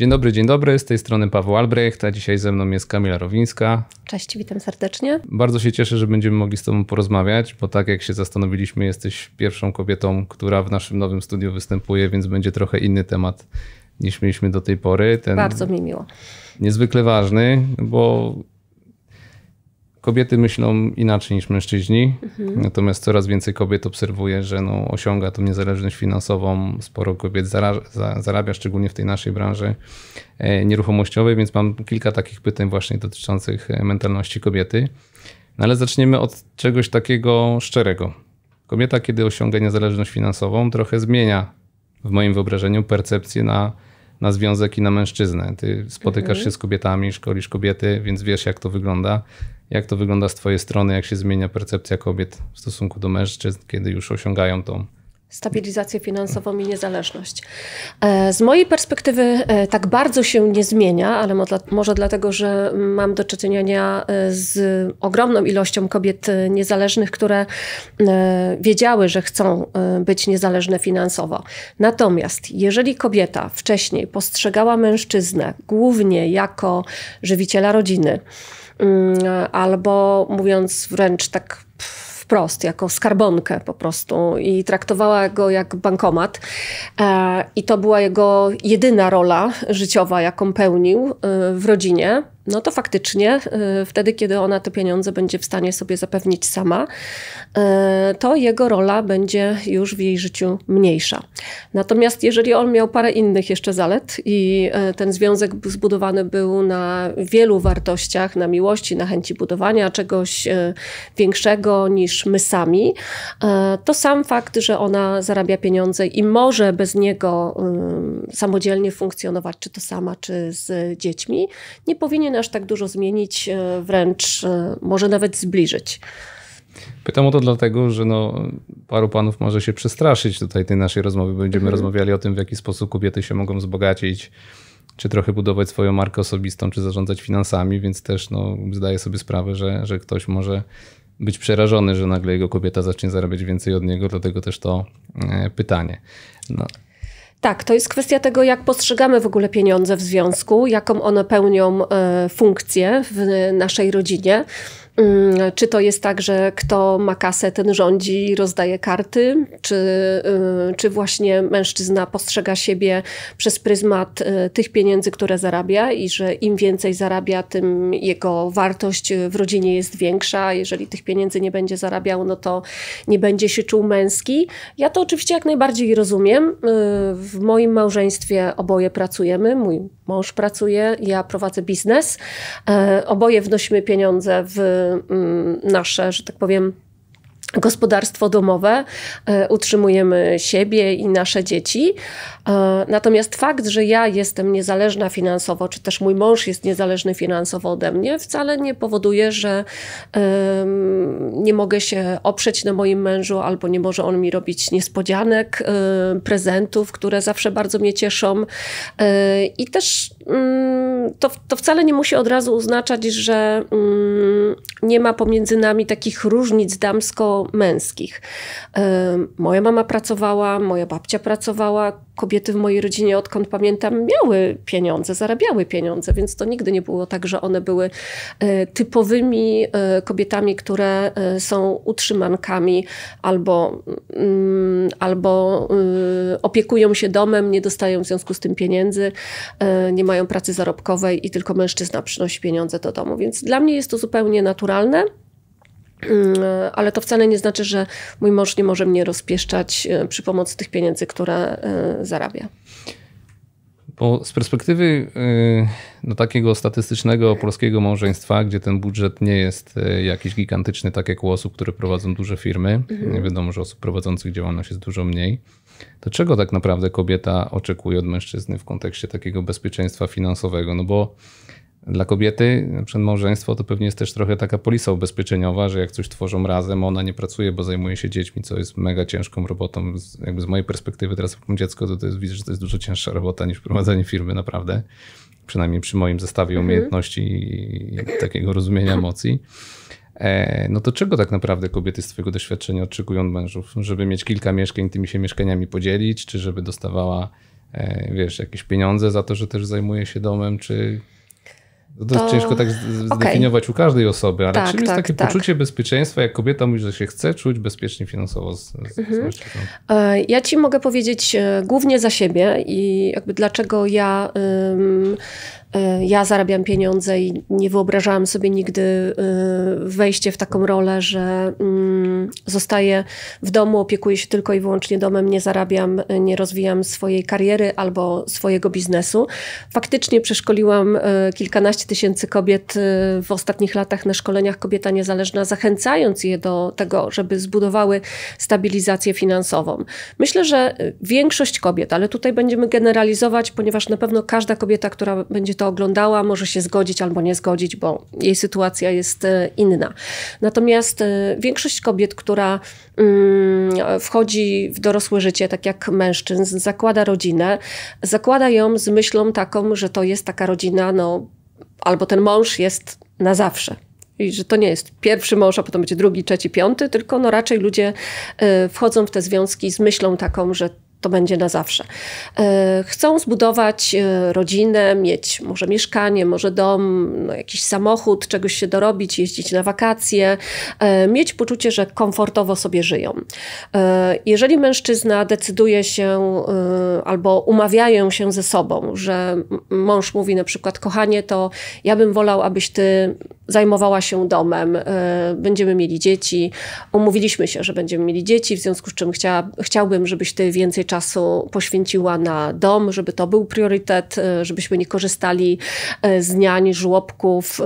Dzień dobry, dzień dobry. Z tej strony Paweł Albrecht, a dzisiaj ze mną jest Kamila Rowińska. Cześć, witam serdecznie. Bardzo się cieszę, że będziemy mogli z Tobą porozmawiać, bo tak jak się zastanowiliśmy, jesteś pierwszą kobietą, która w naszym nowym studiu występuje, więc będzie trochę inny temat niż mieliśmy do tej pory. Ten Bardzo mi miło. Niezwykle ważny, bo kobiety myślą inaczej niż mężczyźni, mhm. natomiast coraz więcej kobiet obserwuje, że no, osiąga tą niezależność finansową. Sporo kobiet zarabia, szczególnie w tej naszej branży e, nieruchomościowej, więc mam kilka takich pytań właśnie dotyczących e, mentalności kobiety. No ale zaczniemy od czegoś takiego szczerego. Kobieta, kiedy osiąga niezależność finansową, trochę zmienia w moim wyobrażeniu percepcję na na związek i na mężczyznę. Ty spotykasz mhm. się z kobietami, szkolisz kobiety, więc wiesz, jak to wygląda. Jak to wygląda z Twojej strony, jak się zmienia percepcja kobiet w stosunku do mężczyzn, kiedy już osiągają tą stabilizację finansową i niezależność. E, z mojej perspektywy e, tak bardzo się nie zmienia, ale może dlatego, że mam do czynienia e, z ogromną ilością kobiet niezależnych, które wiedziały, że chcą być niezależne finansowo. Natomiast jeżeli kobieta wcześniej postrzegała mężczyznę głównie jako żywiciela rodziny, mm, albo mówiąc wręcz tak wprost, jako skarbonkę po prostu i traktowała go jak bankomat. E, I to była jego jedyna rola życiowa, jaką pełnił e, w rodzinie no to faktycznie y, wtedy, kiedy ona te pieniądze będzie w stanie sobie zapewnić sama, y, to jego rola będzie już w jej życiu mniejsza. Natomiast jeżeli on miał parę innych jeszcze zalet i y, ten związek zbudowany był na wielu wartościach, na miłości, na chęci budowania czegoś większego niż my sami, to sam fakt, że ona zarabia pieniądze i może bez niego samodzielnie funkcjonować, czy to sama, czy z dziećmi, nie powinien powinien aż tak dużo zmienić, e, wręcz e, może nawet zbliżyć. Pytam o to dlatego, że no, paru panów może się przestraszyć tutaj tej naszej rozmowy. Będziemy mhm. rozmawiali o tym, w jaki sposób kobiety się mogą wzbogacić, czy trochę budować swoją markę osobistą, czy zarządzać finansami, więc też no, zdaję sobie sprawę, że, że ktoś może być przerażony, że nagle jego kobieta zacznie zarabiać więcej od niego, dlatego też to e, pytanie. No. Tak, to jest kwestia tego, jak postrzegamy w ogóle pieniądze w związku, jaką one pełnią e, funkcję w naszej rodzinie. Mm, czy to jest tak, że kto ma kasę, ten rządzi, rozdaje karty? Czy, y, czy właśnie mężczyzna postrzega siebie przez pryzmat y, tych pieniędzy, które zarabia i że im więcej zarabia, tym jego wartość w rodzinie jest większa. Jeżeli tych pieniędzy nie będzie zarabiał, no to nie będzie się czuł męski. Ja to oczywiście jak najbardziej rozumiem. Y, w moim małżeństwie oboje pracujemy. Mój mąż pracuje, ja prowadzę biznes. Oboje wnosimy pieniądze w Y, mm, nasze, że tak powiem, gospodarstwo domowe, e, utrzymujemy siebie i nasze dzieci. E, natomiast fakt, że ja jestem niezależna finansowo, czy też mój mąż jest niezależny finansowo ode mnie, wcale nie powoduje, że nie mogę się oprzeć na moim mężu, albo nie może on mi robić niespodzianek, e, prezentów, które zawsze bardzo mnie cieszą. I też mm, to, to wcale nie musi od razu oznaczać, że mm, nie ma pomiędzy nami takich różnic damsko męskich. Moja mama pracowała, moja babcia pracowała, kobiety w mojej rodzinie, odkąd pamiętam, miały pieniądze, zarabiały pieniądze, więc to nigdy nie było tak, że one były e, typowymi e, kobietami, które e, są utrzymankami albo, mm, albo opiekują się domem, nie dostają w związku z tym pieniędzy, nie mają pracy zarobkowej i tylko mężczyzna przynosi pieniądze do domu. Więc dla mnie jest to zupełnie naturalne. Mm, ale to wcale nie znaczy, że mój mąż nie może mnie rozpieszczać e, przy pomocy tych pieniędzy, które e, zarabia. Bo z perspektywy e, no, takiego statystycznego polskiego małżeństwa, gdzie ten budżet nie jest jakiś gigantyczny, tak jak u osób, które prowadzą duże firmy, mhm. wiadomo, że osób prowadzących działalność jest dużo mniej, to czego tak naprawdę kobieta oczekuje od mężczyzny w kontekście takiego bezpieczeństwa finansowego? No bo dla kobiety przed małżeństwo to pewnie jest też trochę taka polisa ubezpieczeniowa, że jak coś tworzą razem, ona nie pracuje, bo zajmuje się dziećmi, co jest mega ciężką robotą. Jakby z mojej perspektywy teraz jak mam dziecko, to, to jest, widzę, że to jest dużo cięższa robota niż prowadzenie firmy, naprawdę. Przynajmniej przy moim zestawie mhm. umiejętności i takiego rozumienia emocji. E, no to czego tak naprawdę kobiety z Twojego doświadczenia oczekują od mężów? Żeby mieć kilka mieszkań, tymi się mieszkaniami podzielić, czy żeby dostawała, e, wiesz, jakieś pieniądze za to, że też zajmuje się domem, czy to, to ciężko tak zdefiniować okay. u każdej osoby, ale tak, czym jest tak, takie tak. poczucie bezpieczeństwa, jak kobieta mówi, że się chce czuć bezpiecznie finansowo? Z, z, mhm. z e, ja ci mogę powiedzieć e, głównie za siebie i jakby dlaczego ja um, Y, ja zarabiam pieniądze i nie wyobrażałam sobie nigdy y, wejście w taką rolę, że mm, zostaję w domu, opiekuję się tylko i wyłącznie domem, nie zarabiam, y, nie rozwijam swojej kariery albo swojego biznesu. Faktycznie przeszkoliłam kilkanaście tysięcy kobiet w ostatnich latach na szkoleniach Kobieta Niezależna, zachęcając je do tego, żeby zbudowały stabilizację finansową. Myślę, że większość kobiet, ale tutaj będziemy generalizować, ponieważ na pewno każda kobieta, która będzie to oglądała, może się zgodzić albo nie zgodzić, bo jej sytuacja jest e, inna. Natomiast e, większość kobiet, która mm, wchodzi w dorosłe życie, tak jak mężczyzn, zakłada rodzinę, zakłada ją z myślą taką, że to jest taka rodzina, no, albo ten mąż jest na zawsze. I że to nie jest pierwszy mąż, a potem będzie drugi, trzeci, piąty, tylko no raczej ludzie e, wchodzą w te związki z myślą taką, że to będzie na zawsze. E, chcą zbudować e, rodzinę, mieć może mieszkanie, może dom, no jakiś samochód, czegoś się dorobić, jeździć na wakacje, e, mieć poczucie, że komfortowo sobie żyją. Jeżeli mężczyzna decyduje się albo umawiają się ze sobą, że mąż mówi na przykład, kochanie, to ja bym wolał, abyś ty zajmowała się domem, e, będziemy mieli dzieci. Umówiliśmy się, że będziemy mieli dzieci, w związku z czym chciałbym, żebyś ty więcej czasu poświęciła na dom, żeby to był priorytet, e, żebyśmy nie korzystali e, z niań, żłobków,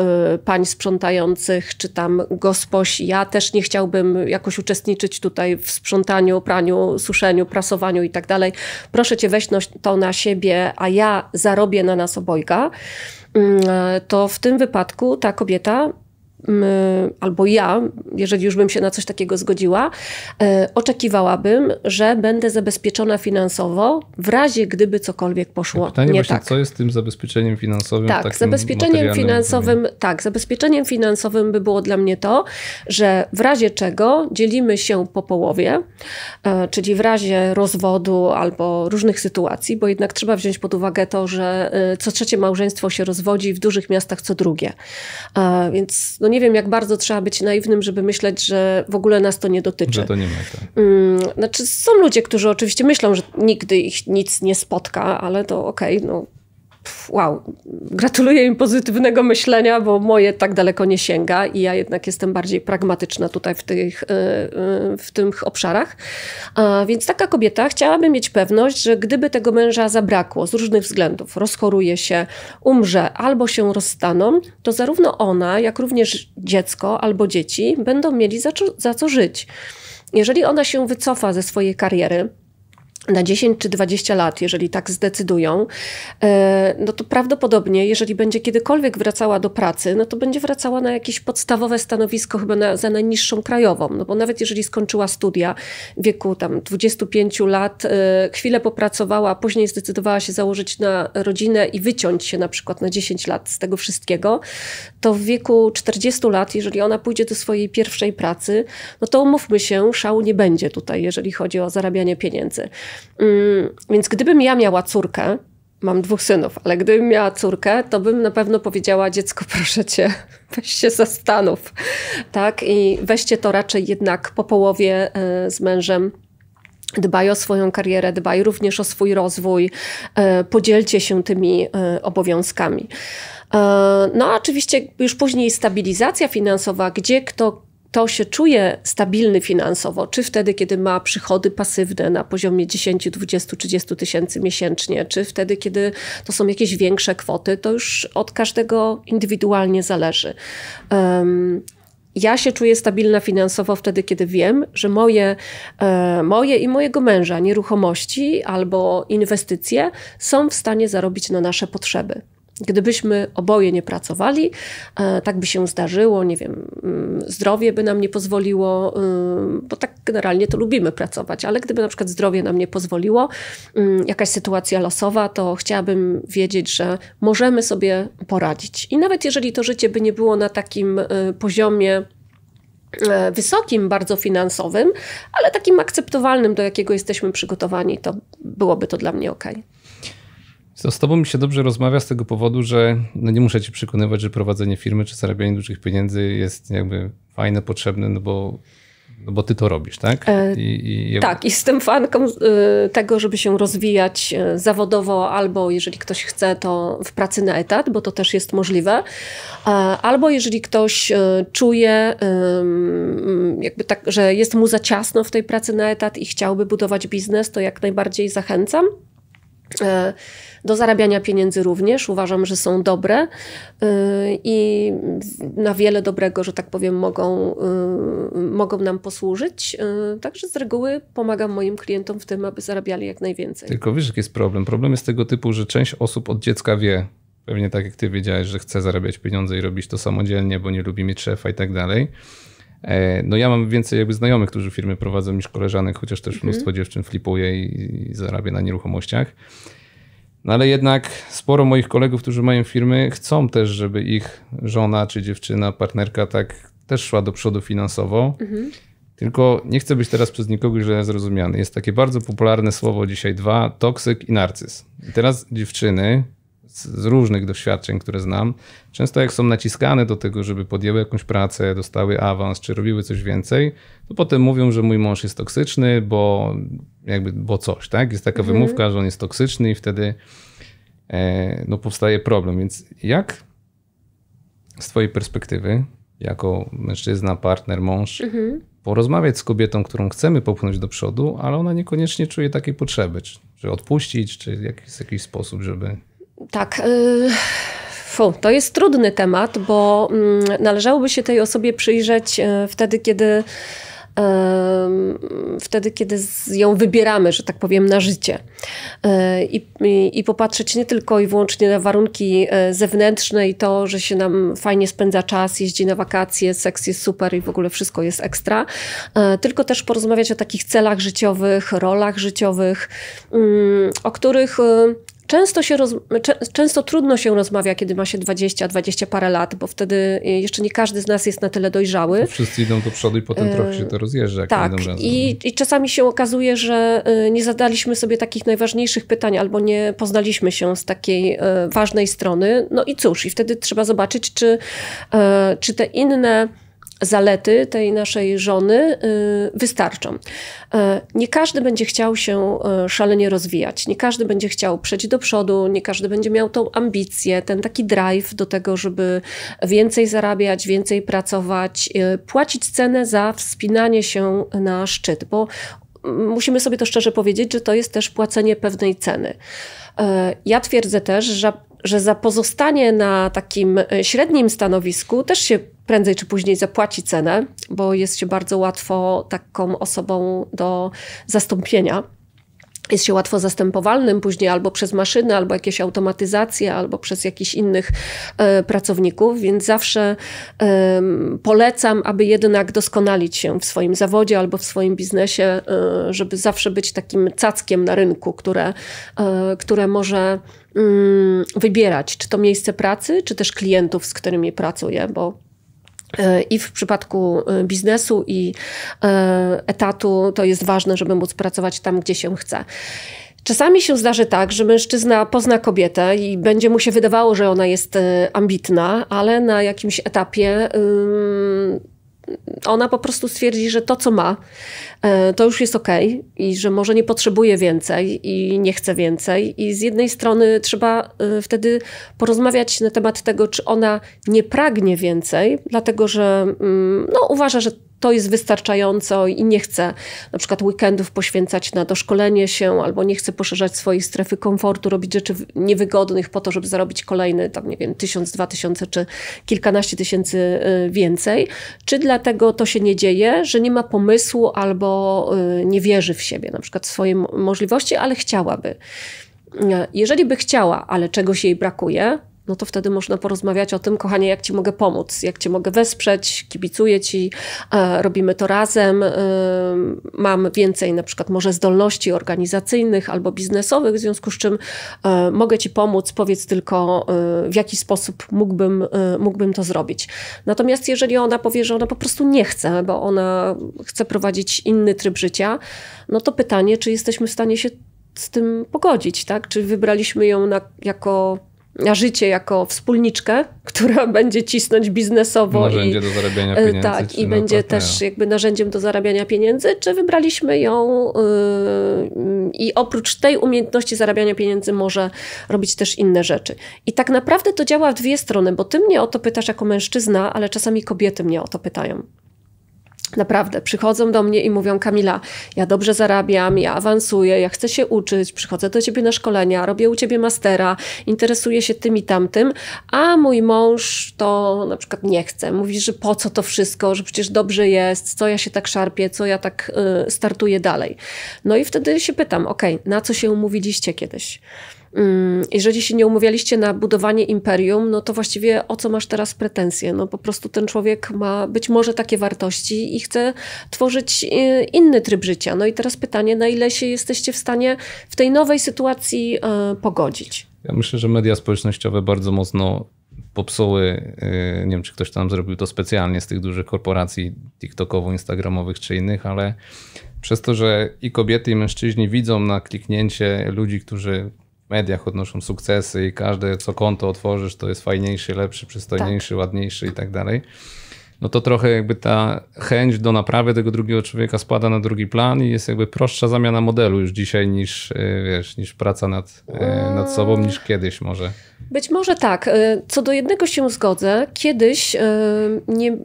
pań sprzątających, czy tam gospoś. Ja też nie chciałbym jakoś uczestniczyć tutaj w sprzątaniu, praniu, suszeniu, prasowaniu i tak dalej. Proszę cię, weź no to na siebie, a ja zarobię na nas obojga. Mm, e, to w tym wypadku ta kobieta albo ja, jeżeli już bym się na coś takiego zgodziła, e, oczekiwałabym, że będę zabezpieczona finansowo w razie, gdyby cokolwiek poszło Pytanie nie właśnie, tak. co jest tym zabezpieczeniem finansowym? Tak, zabezpieczeniem finansowym, tak, zabezpieczeniem finansowym by było dla mnie to, że w razie czego dzielimy się po połowie, e, czyli w razie rozwodu albo różnych sytuacji, bo jednak trzeba wziąć pod uwagę to, że e, co trzecie małżeństwo się rozwodzi w dużych miastach co drugie. Więc no nie wiem, jak bardzo trzeba być naiwnym, żeby myśleć, że w ogóle nas to nie dotyczy. Że to nie ma, tak. Mm, znaczy, są ludzie, którzy oczywiście myślą, że nigdy ich nic nie spotka, ale to okej, okay, no wow, gratuluję im pozytywnego myślenia, bo moje tak daleko nie sięga i ja jednak jestem bardziej pragmatyczna tutaj w tych, y, y, w tych obszarach. Więc taka kobieta chciałaby mieć pewność, że gdyby tego męża zabrakło z różnych względów, rozchoruje się, umrze albo się rozstaną, to zarówno ona, jak również dziecko albo dzieci będą mieli za, za co żyć. Jeżeli ona się wycofa ze swojej kariery, na 10 czy 20 lat, jeżeli tak zdecydują, e, no to prawdopodobnie, jeżeli będzie kiedykolwiek wracała do pracy, no to będzie wracała na jakieś podstawowe stanowisko, chyba na, za najniższą krajową. No bo nawet jeżeli skończyła studia w wieku tam 25 lat, e, chwilę popracowała, później zdecydowała się założyć na rodzinę i wyciąć się na przykład na 10 lat z tego wszystkiego, to w wieku 40 lat, jeżeli ona pójdzie do swojej pierwszej pracy, no to umówmy się, szału nie będzie tutaj, jeżeli chodzi o zarabianie pieniędzy. Mm, więc gdybym ja miała córkę, mam dwóch synów, ale gdybym miała córkę, to bym na pewno powiedziała: Dziecko, proszę cię, weź się zastanów. Tak? I weźcie to raczej jednak po połowie e, z mężem. Dbaj o swoją karierę, dbaj również o swój rozwój, e, podzielcie się tymi e, obowiązkami. No, oczywiście już później stabilizacja finansowa, gdzie kto to się czuje stabilny finansowo, czy wtedy, kiedy ma przychody pasywne na poziomie 10, 20, 30 tysięcy miesięcznie, czy wtedy, kiedy to są jakieś większe kwoty, to już od każdego indywidualnie zależy. Um, ja się czuję stabilna finansowo wtedy, kiedy wiem, że moje, e, moje i mojego męża nieruchomości albo inwestycje są w stanie zarobić na nasze potrzeby. Gdybyśmy oboje nie pracowali, e, tak by się zdarzyło, nie wiem, mm, zdrowie by nam nie pozwoliło, mm, bo tak generalnie to lubimy pracować, ale gdyby na przykład zdrowie nam nie pozwoliło, mm, jakaś sytuacja losowa, to chciałabym wiedzieć, że możemy sobie poradzić. I nawet jeżeli to życie by nie było na takim e, poziomie, e, wysokim, bardzo finansowym, ale takim akceptowalnym, do jakiego jesteśmy przygotowani, to byłoby to dla mnie ok z tobą mi się dobrze rozmawia z tego powodu, że no nie muszę ci przekonywać, że prowadzenie firmy czy zarabianie dużych pieniędzy jest jakby fajne, potrzebne, no bo no bo ty to robisz, tak? E, I, i... Tak, i jestem fanką y, tego, żeby się rozwijać e, zawodowo, albo jeżeli ktoś chce, to w pracy na etat, bo to też jest możliwe, e, albo jeżeli ktoś czuje, jakby tak, że jest mu za ciasno w tej pracy na etat i chciałby budować biznes, to jak najbardziej zachęcam. E, do zarabiania pieniędzy również. Uważam, że są dobre e, i na wiele dobrego, że tak powiem, mogą, e, mogą nam posłużyć. Także z reguły pomagam moim klientom w tym, aby zarabiali jak najwięcej. Tylko wiesz, jaki jest problem? Problem jest tego typu, że część osób od dziecka wie, pewnie tak jak ty wiedziałeś, że chce zarabiać pieniądze i robić to samodzielnie, bo nie lubi mieć szefa i tak dalej. E, no ja mam więcej jakby znajomych, którzy firmy prowadzą niż koleżanek, chociaż też mhm. mnóstwo dziewczyn flipuje i, i zarabia na nieruchomościach. No ale jednak sporo moich kolegów, którzy mają firmy, chcą też, żeby ich żona czy dziewczyna, partnerka tak też szła do przodu finansowo. Mhm. Tylko nie chcę być teraz przez nikogo źle zrozumiany. Jest takie bardzo popularne słowo dzisiaj dwa, toksyk i narcyz. I teraz dziewczyny z różnych doświadczeń, które znam, często jak są naciskane do tego, żeby podjęły jakąś pracę, dostały awans, czy robiły coś więcej, to potem mówią, że mój mąż jest toksyczny, bo jakby, bo coś, tak? Jest taka mhm. wymówka, że on jest toksyczny i wtedy e, no, powstaje problem. Więc jak z twojej perspektywy, jako mężczyzna, partner, mąż, mhm. porozmawiać z kobietą, którą chcemy popchnąć do przodu, ale ona niekoniecznie czuje takiej potrzeby, czy, czy odpuścić, czy w jakiś, jakiś sposób, żeby tak. Y, fu, to jest trudny temat, bo mm, należałoby się tej osobie przyjrzeć y, wtedy, kiedy y, wtedy, kiedy ją wybieramy, że tak powiem, na życie. I, i, I, popatrzeć nie tylko i wyłącznie na warunki zewnętrzne i to, że się nam fajnie spędza czas, jeździ na wakacje, seks jest super i w ogóle wszystko jest ekstra, tylko też porozmawiać o takich celach życiowych, rolach życiowych, mm, o których Często, się roz... często trudno się rozmawia, kiedy ma się 20, 20 parę lat, bo wtedy y, jeszcze nie każdy z nas jest na tyle dojrzały. wszyscy idą do przodu i potem trochę e, się to rozjeżdża. Tak, i, i czasami się okazuje, że y, nie zadaliśmy sobie takich najważniejszych pytań albo nie poznaliśmy się z takiej y, ważnej strony. No i cóż, i wtedy trzeba zobaczyć, czy, czy te inne zalety tej naszej żony y, wystarczą. Y, nie każdy będzie chciał się y, szalenie rozwijać, nie każdy będzie chciał przejść do przodu, nie każdy będzie miał tą ambicję, ten taki drive do tego, żeby więcej zarabiać, więcej pracować, płacić cenę za wspinanie się na szczyt, bo musimy sobie to szczerze powiedzieć, że to jest też płacenie pewnej ceny. Ja twierdzę też, że że za pozostanie na takim średnim stanowisku też się prędzej czy później zapłaci cenę, bo jest się bardzo łatwo taką osobą do zastąpienia. Jest się łatwo zastępowalnym później albo przez maszyny, albo jakieś automatyzacje, albo przez jakichś innych e, pracowników, więc zawsze e, polecam, aby jednak doskonalić się w swoim zawodzie albo w swoim biznesie, e, żeby zawsze być takim cackiem na rynku, które, e, które może mm, wybierać, czy to miejsce pracy, czy też klientów, z którymi pracuję, bo E, I w przypadku e, biznesu i e, etatu to jest ważne, żeby móc pracować tam, gdzie się chce. Czasami się zdarzy tak, że mężczyzna pozna kobietę i będzie mu się wydawało, że ona jest ambitna, ale na jakimś etapie. Yy ona po prostu stwierdzi, że to, co ma, e, to już jest ok i że może nie potrzebuje więcej i nie chce więcej. I z jednej strony trzeba e, wtedy porozmawiać na temat tego, czy ona nie pragnie więcej, dlatego że mm, no, uważa, że to jest wystarczająco i nie chcę na przykład weekendów poświęcać na doszkolenie się, albo nie chcę poszerzać swojej strefy komfortu, robić rzeczy niewygodnych po to, żeby zarobić kolejny, tam nie wiem, tysiąc, dwa tysiące czy kilkanaście tysięcy y, więcej, czy dlatego to się nie dzieje, że nie ma pomysłu albo y, nie wierzy w siebie, na przykład w swoje możliwości, ale chciałaby. Y, jeżeli by chciała, ale czegoś jej brakuje, no to wtedy można porozmawiać o tym, kochanie, jak ci mogę pomóc, jak cię mogę wesprzeć, kibicuję ci, e, robimy to razem, e, mam więcej na przykład może zdolności organizacyjnych albo biznesowych, w związku z czym e, mogę ci pomóc, powiedz tylko w jaki sposób mógłbym, mógłbym to zrobić. Natomiast jeżeli ona powie, że ona po prostu nie chce, bo ona chce prowadzić inny tryb życia, no to pytanie, czy jesteśmy w stanie się z tym pogodzić, tak? Czy wybraliśmy ją na, jako na życie jako wspólniczkę, która będzie cisnąć biznesowo. Narzędzie i, do zarabiania e, pieniędzy. Tak, i będzie też jakby narzędziem do zarabiania pieniędzy, czy wybraliśmy ją yy, i oprócz tej umiejętności zarabiania pieniędzy może robić też inne rzeczy. I tak naprawdę to działa w dwie strony, bo ty mnie o to pytasz jako mężczyzna, ale czasami kobiety mnie o to pytają. Naprawdę, przychodzą do mnie i mówią: Kamila, ja dobrze zarabiam, ja awansuję, ja chcę się uczyć, przychodzę do ciebie na szkolenia, robię u ciebie mastera, interesuję się tym i tamtym, a mój mąż to na przykład nie chce. Mówi, że po co to wszystko, że przecież dobrze jest, co ja się tak szarpię, co ja tak y, startuję dalej. No i wtedy się pytam: OK, na co się umówiliście kiedyś? Mm, jeżeli się nie umawialiście na budowanie imperium, no to właściwie o co masz teraz pretensje? No po prostu ten człowiek ma być może takie wartości i chce tworzyć y, inny tryb życia. No i teraz pytanie, na ile się jesteście w stanie w tej nowej sytuacji e, pogodzić? Ja myślę, że media społecznościowe bardzo mocno popsuły, y, nie wiem czy ktoś tam zrobił to specjalnie z tych dużych korporacji TikTokowo-instagramowych czy innych, ale przez to, że i kobiety, i mężczyźni widzą na kliknięcie ludzi, którzy mediach odnoszą sukcesy i każde co konto otworzysz, to jest fajniejszy, lepszy, przystojniejszy, tak. ładniejszy i tak dalej no to trochę jakby ta chęć do naprawy tego drugiego człowieka spada na drugi plan i jest jakby prostsza zamiana modelu już dzisiaj niż, e, wiesz, niż praca nad, e, nad sobą, eee. niż kiedyś może. Być może tak. E, co do jednego się zgodzę. Kiedyś, nie,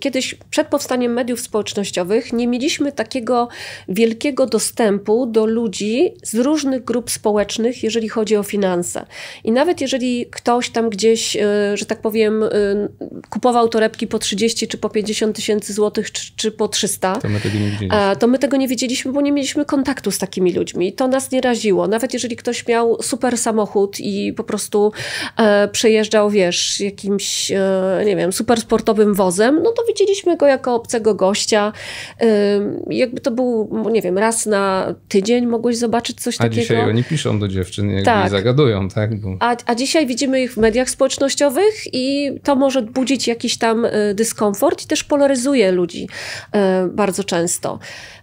kiedyś przed powstaniem mediów społecznościowych nie mieliśmy takiego wielkiego dostępu do ludzi z różnych grup społecznych, jeżeli chodzi o finanse. I nawet jeżeli ktoś tam gdzieś, że tak powiem, kupował torebki po 30 30 czy po 50 tysięcy złotych, czy, czy, po 300, to my tego nie widzieliśmy. E, to my tego nie wiedzieliśmy, bo nie mieliśmy kontaktu z takimi ludźmi. To nas nie raziło. Nawet jeżeli ktoś miał super samochód i po prostu e, przejeżdżał, wiesz, jakimś, e, nie wiem, super sportowym wozem, no to widzieliśmy go jako obcego gościa. E, jakby to był, nie wiem, raz na tydzień mogłeś zobaczyć coś a takiego. A dzisiaj oni piszą do dziewczyn, jakby tak. zagadują, tak? Bo... A, a dzisiaj widzimy ich w mediach społecznościowych i to może budzić jakiś tam dyskomfort e, dyskomfort i też polaryzuje ludzi e, bardzo często.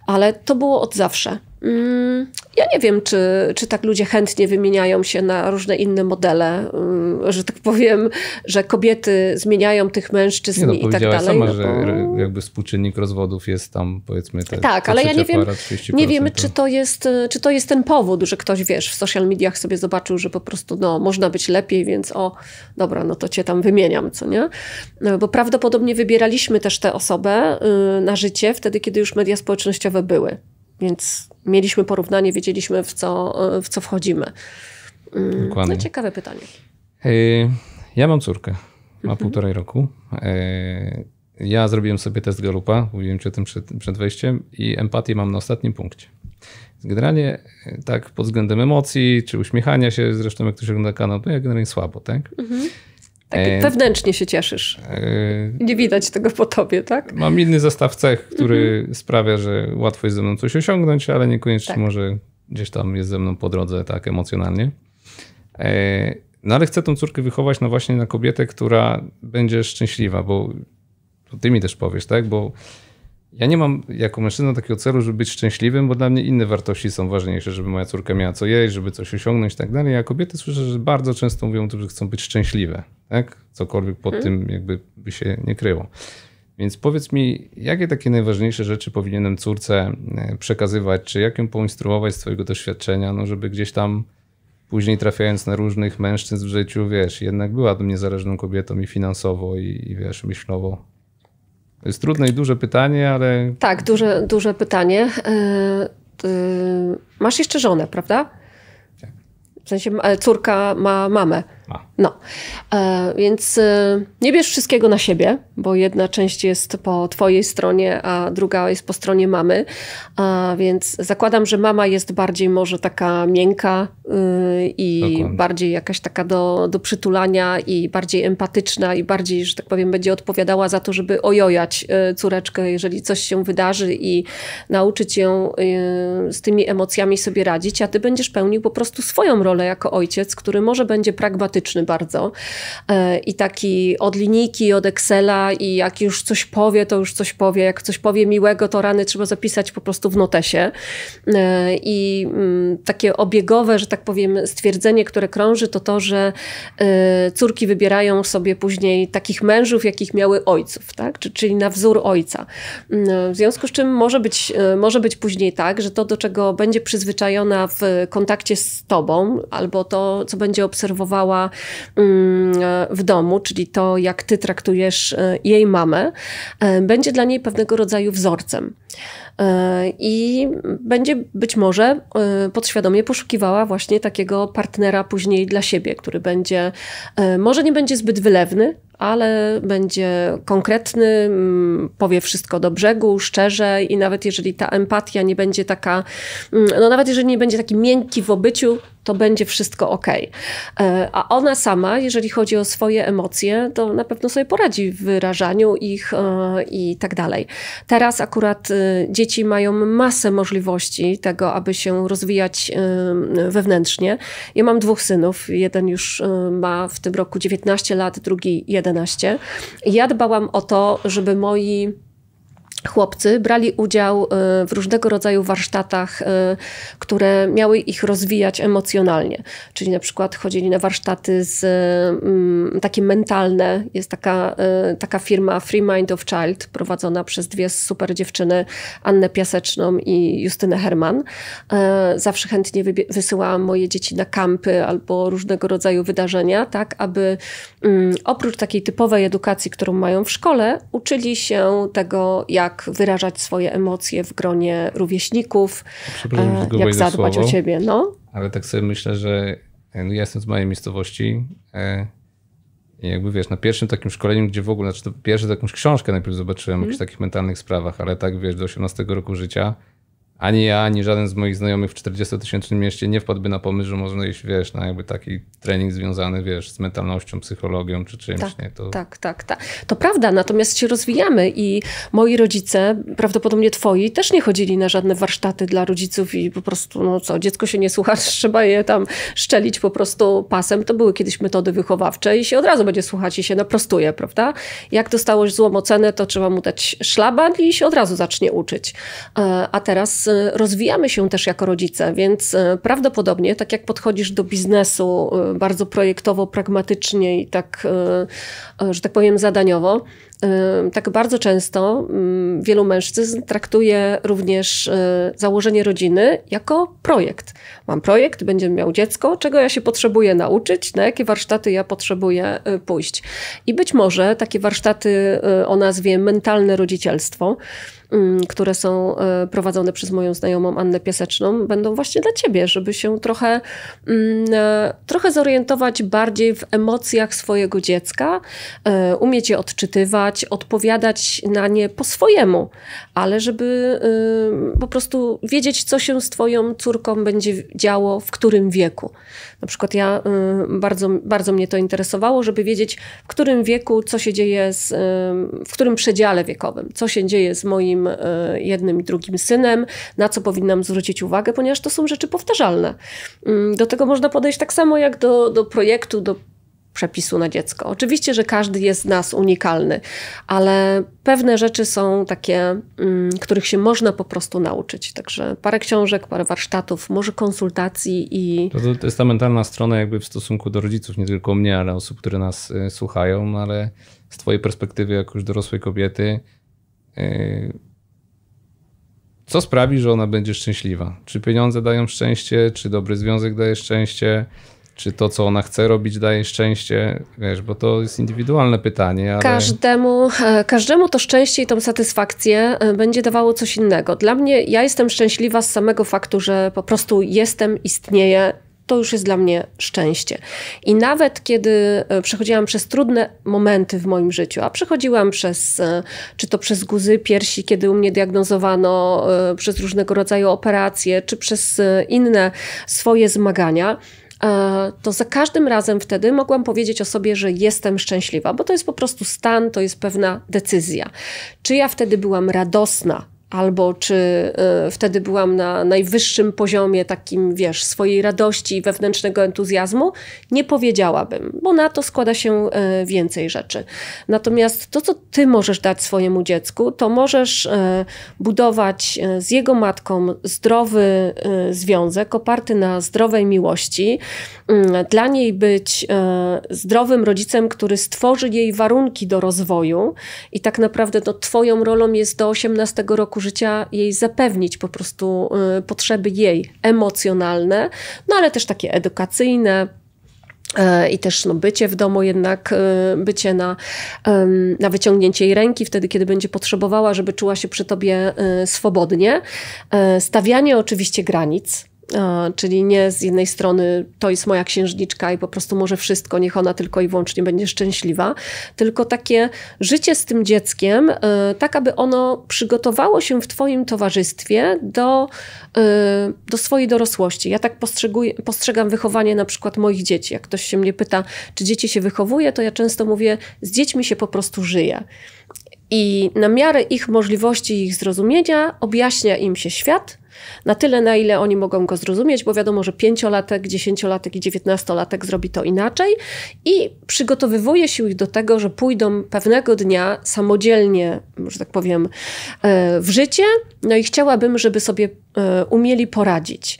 Ale to było od zawsze. Mm, ja nie wiem, czy, czy tak ludzie chętnie wymieniają się na różne inne modele, mm, że tak powiem, że kobiety zmieniają tych mężczyzn no, i tak dalej. sama, no bo... że jakby współczynnik rozwodów jest tam powiedzmy te Tak, ale ja nie wiem, para, nie wiemy, czy no. to, jest, czy to jest ten powód, że ktoś, wiesz, w social mediach sobie zobaczył, że po prostu no, można być lepiej, więc o, dobra, no to cię tam wymieniam, co nie? No, bo prawdopodobnie wybieraliśmy też tę osobę y, na życie wtedy, kiedy już media społecznościowe były. Więc mieliśmy porównanie, wiedzieliśmy w co, w co wchodzimy. Mm, Dokładnie. No ciekawe pytanie. E, ja mam córkę, ma mhm. półtorej roku. E, ja zrobiłem sobie test Galupa, mówiłem ci o tym przed, przed wejściem i empatię mam na ostatnim punkcie. Generalnie e, tak pod względem emocji czy uśmiechania się, zresztą jak ktoś ogląda kanał, to ja generalnie słabo, tak? Mhm. Tak e, wewnętrznie się cieszysz. E, Nie widać tego po tobie, tak? Mam inny zestaw cech, który mhm. sprawia, że łatwo jest ze mną coś osiągnąć, ale niekoniecznie tak. może gdzieś tam jest ze mną po drodze tak emocjonalnie. E, no ale chcę tą córkę wychować no właśnie na kobietę, która będzie szczęśliwa, bo ty mi też powiesz, tak? Bo ja nie mam jako mężczyzna takiego celu, żeby być szczęśliwym, bo dla mnie inne wartości są ważniejsze, żeby moja córka miała co jeść, żeby coś osiągnąć i tak dalej. A kobiety słyszę, że bardzo często mówią, że chcą być szczęśliwe, tak? Cokolwiek pod hmm. tym jakby by się nie kryło. Więc powiedz mi, jakie takie najważniejsze rzeczy powinienem córce e, przekazywać, czy jak ją poinstruować z twojego doświadczenia, no żeby gdzieś tam później trafiając na różnych mężczyzn w życiu, wiesz, jednak była do mnie zależną kobietą i finansowo, i, i wiesz, myślowo. To jest trudne i duże pytanie, ale. Tak, duże, duże pytanie. Yy, yy, masz jeszcze żonę, prawda? Tak. W sensie e, córka ma mamę. No, e, więc e, nie bierz wszystkiego na siebie, bo jedna część jest po twojej stronie, a druga jest po stronie mamy, a e, więc zakładam, że mama jest bardziej może taka miękka y, i Dokładnie. bardziej jakaś taka do, do przytulania i bardziej empatyczna i bardziej, że tak powiem, będzie odpowiadała za to, żeby ojojać y, córeczkę, jeżeli coś się wydarzy i nauczyć ją y, z tymi emocjami sobie radzić, a ty będziesz pełnił po prostu swoją rolę jako ojciec, który może będzie pragmatyczny bardzo e, i taki od linijki, od Excela i jak już coś powie, to już coś powie. Jak coś powie miłego, to rany trzeba zapisać po prostu w notesie. E, I mm, takie obiegowe, że tak powiem, stwierdzenie, które krąży, to to, że e, córki wybierają sobie później takich mężów, jakich miały ojców, tak? czyli na wzór ojca. Mm, w związku z czym może być, może być później tak, że to, do czego będzie przyzwyczajona w kontakcie z tobą, albo to, co będzie obserwowała Mm, e, w domu, czyli to, jak ty traktujesz e, jej mamę, e, będzie dla niej pewnego rodzaju wzorcem. E, i będzie być może e, podświadomie poszukiwała właśnie takiego partnera później dla siebie, który będzie, e, może nie będzie zbyt wylewny, ale będzie konkretny, powie wszystko do brzegu, szczerze i nawet jeżeli ta empatia nie będzie taka, no nawet jeżeli nie będzie taki miękki w obyciu, to będzie wszystko ok. A ona sama, jeżeli chodzi o swoje emocje, to na pewno sobie poradzi w wyrażaniu ich i tak dalej. Teraz akurat dzień dzieci mają masę możliwości tego, aby się rozwijać wewnętrznie. Ja mam dwóch synów. Jeden już ma w tym roku 19 lat, drugi 11. Ja dbałam o to, żeby moi chłopcy brali udział e, w różnego rodzaju warsztatach, e, które miały ich rozwijać emocjonalnie. Czyli na przykład chodzili na warsztaty z, mm, takie mentalne. Jest taka, e, taka firma Free Mind of Child prowadzona przez dwie super dziewczyny, Annę Piaseczną i Justynę Herman. Zawsze chętnie wysyłałam moje dzieci na kampy albo różnego rodzaju wydarzenia, tak aby mm, oprócz takiej typowej edukacji, którą mają w szkole, uczyli się tego, jak jak wyrażać swoje emocje w gronie rówieśników, e, jak zadbać słowo, o ciebie. No. Ale tak sobie myślę, że e, no, ja jestem z mojej miejscowości. E, jakby wiesz, na pierwszym takim szkoleniu, gdzie w ogóle, znaczy to pierwsze taką jakąś książkę najpierw zobaczyłem hmm. o jakichś mhm. takich mentalnych sprawach, ale tak wiesz, do 18 roku życia ani ja, ani żaden z moich znajomych w 40-tysięcznym mieście nie wpadłby na pomysł, że można iść, wiesz, na jakby taki trening związany, wiesz, z mentalnością, psychologią czy czymś, tak, nie? To... Tak, tak, tak. To prawda, natomiast się rozwijamy i moi rodzice, prawdopodobnie twoi, też nie chodzili na żadne warsztaty dla rodziców i po prostu, no co, dziecko się nie słucha, trzeba je tam szczelić po prostu pasem. To były kiedyś metody wychowawcze i się od razu będzie słuchać i się naprostuje, prawda? Jak dostałoś złą ocenę, to trzeba mu dać szlaban i się od razu zacznie uczyć. E, a teraz Y, rozwijamy się też jako rodzice, więc y, prawdopodobnie, tak jak podchodzisz do biznesu y, bardzo projektowo, pragmatycznie i tak, że tak powiem, zadaniowo, tak bardzo często mm, wielu mężczyzn traktuje również założenie rodziny jako projekt. Mam projekt, będę miał dziecko, czego ja się potrzebuję nauczyć, na jakie warsztaty ja potrzebuję pójść. I być może takie warsztaty o nazwie mentalne rodzicielstwo, Mm, które są e, prowadzone przez moją znajomą Annę Piaseczną, będą właśnie dla ciebie, żeby się trochę, mm, e, trochę zorientować bardziej w emocjach swojego dziecka, e, umieć je odczytywać, odpowiadać na nie po swojemu, ale żeby po prostu wiedzieć, co się z twoją córką będzie działo w którym wieku. Na przykład ja y, bardzo, bardzo mnie to interesowało, żeby wiedzieć, w którym wieku, co się dzieje, z, y, w którym przedziale wiekowym, co się dzieje z moim y, jednym i drugim synem, na co powinnam zwrócić uwagę, ponieważ to są rzeczy powtarzalne. Mm, do tego można podejść tak samo jak do, do projektu, do przepisu na dziecko. Oczywiście, że każdy jest z nas unikalny, ale pewne rzeczy są takie, mm, których się można po prostu nauczyć. Także parę książek, parę warsztatów, może konsultacji i. To, to jest ta mentalna strona, jakby w stosunku do rodziców, nie tylko mnie, ale osób, które nas y, słuchają, no ale z Twojej perspektywy, jako już dorosłej kobiety. Y, co sprawi, że ona będzie szczęśliwa? Czy pieniądze dają szczęście? Czy dobry związek daje szczęście? czy to, co ona chce robić, daje szczęście? Wiesz, bo to jest indywidualne pytanie. Ale... Każdemu, e, każdemu to szczęście i tą satysfakcję e, będzie dawało coś innego. Dla mnie, ja jestem szczęśliwa z samego faktu, że po prostu jestem, istnieję. To już jest dla mnie szczęście. I nawet kiedy e, przechodziłam przez trudne momenty w moim życiu, a przechodziłam przez, czy to przez guzy piersi, kiedy u mnie diagnozowano, przez różnego rodzaju operacje, czy przez inne swoje zmagania, E, to za każdym razem wtedy mogłam powiedzieć o sobie, że jestem szczęśliwa, bo to jest po prostu stan, to jest pewna decyzja. Czy ja wtedy byłam radosna albo czy y, wtedy byłam na najwyższym poziomie takim, wiesz, swojej radości i wewnętrznego entuzjazmu, nie powiedziałabym, bo na to składa się y, więcej rzeczy. Natomiast to, co ty możesz dać swojemu dziecku, to możesz y, budować y, z jego matką zdrowy y, związek oparty na zdrowej miłości, y, dla niej być zdrowym rodzicem, który stworzy jej warunki do rozwoju i tak naprawdę to no, twoją rolą jest do 18 roku życia jej zapewnić po prostu y, potrzeby jej emocjonalne, no ale też takie edukacyjne, y, i też no, bycie w domu jednak, y, bycie na, na wyciągnięcie jej ręki wtedy, kiedy będzie potrzebowała, żeby czuła się przy tobie swobodnie. Stawianie oczywiście granic, E, czyli nie z jednej strony to jest moja księżniczka i po prostu może wszystko, niech ona tylko i wyłącznie będzie szczęśliwa, tylko takie życie z tym dzieckiem, e, tak aby ono przygotowało się w Twoim towarzystwie do, e, do swojej dorosłości. Ja tak postrzegam wychowanie na przykład moich dzieci. Jak ktoś się mnie pyta, czy dzieci się wychowuje, to ja często mówię, z dziećmi się po prostu żyje i na miarę ich możliwości ich zrozumienia objaśnia im się świat na tyle, na ile oni mogą go zrozumieć, bo wiadomo, że pięciolatek, dziesięciolatek i dziewiętnastolatek zrobi to inaczej i przygotowywuje się ich do tego, że pójdą pewnego dnia samodzielnie, że tak powiem, e, w życie, no i chciałabym, żeby sobie e, umieli poradzić.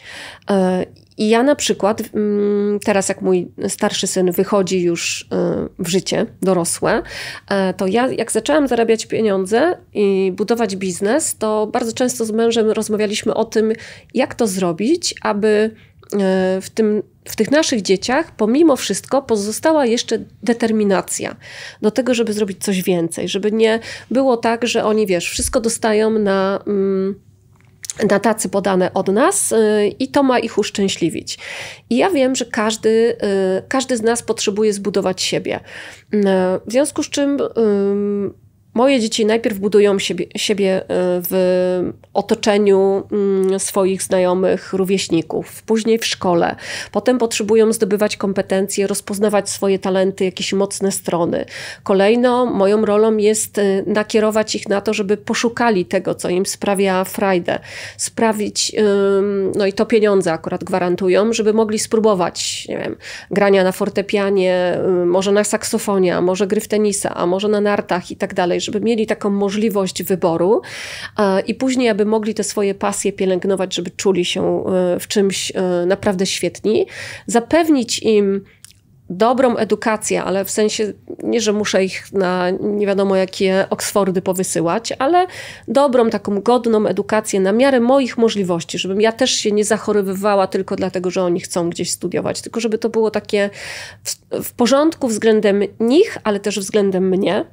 E, i ja na przykład, mm, teraz jak mój starszy syn wychodzi już e, w życie dorosłe, e, to ja jak zaczęłam zarabiać pieniądze i budować biznes, to bardzo często z mężem rozmawialiśmy o tym, jak to zrobić, aby e, w, tym, w tych naszych dzieciach, pomimo wszystko, pozostała jeszcze determinacja do tego, żeby zrobić coś więcej, żeby nie było tak, że oni, wiesz, wszystko dostają na. Mm, na tacy podane od nas y, i to ma ich uszczęśliwić. I ja wiem, że każdy, y, każdy z nas potrzebuje zbudować siebie. Y, w związku z czym moje dzieci najpierw budują siebie, siebie, e, w otoczeniu mm, swoich znajomych, rówieśników, później w szkole. Potem potrzebują zdobywać kompetencje, rozpoznawać swoje talenty, jakieś mocne strony. Kolejno moją rolą jest e, nakierować ich na to, żeby poszukali tego, co im sprawia frajdę. Sprawić, no i to pieniądze akurat gwarantują, żeby mogli spróbować, nie wiem, grania na fortepianie, y, może na saksofonie, a może gry w tenisa, a może na nartach i tak dalej, żeby mieli taką możliwość wyboru e, i później, aby mogli te swoje pasje pielęgnować, żeby czuli się e, w czymś e, naprawdę świetni, zapewnić im dobrą edukację, ale w sensie nie, że muszę ich na nie wiadomo jakie Oksfordy powysyłać, ale dobrą, taką godną edukację na miarę moich możliwości, żebym ja też się nie zachorowywała tylko dlatego, że oni chcą gdzieś studiować, tylko żeby to było takie w, w porządku względem nich, ale też względem mnie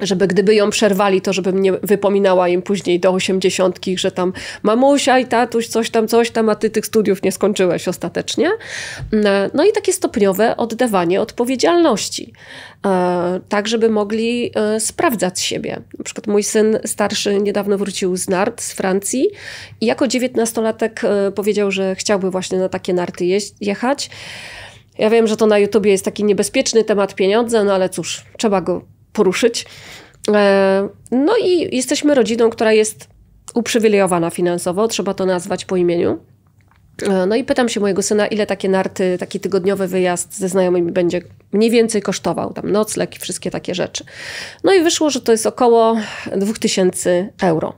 żeby gdyby ją przerwali, to żebym nie wypominała im później do osiemdziesiątkich, że tam mamusia i tatuś coś tam, coś tam, a ty tych studiów nie skończyłeś ostatecznie. E, no i takie stopniowe oddawanie odpowiedzialności, e, tak żeby mogli e, sprawdzać siebie. Na przykład mój syn starszy niedawno wrócił z nart z Francji i jako dziewiętnastolatek powiedział, że chciałby właśnie na takie narty jechać. Ja wiem, że to na YouTubie jest taki niebezpieczny temat pieniądze, no ale cóż, trzeba go poruszyć. E, no i jesteśmy rodziną, która jest uprzywilejowana finansowo, trzeba to nazwać po imieniu. E, no i pytam się mojego syna, ile takie narty, taki tygodniowy wyjazd ze znajomymi będzie mniej więcej kosztował, tam nocleg i wszystkie takie rzeczy. No i wyszło, że to jest około 2000 euro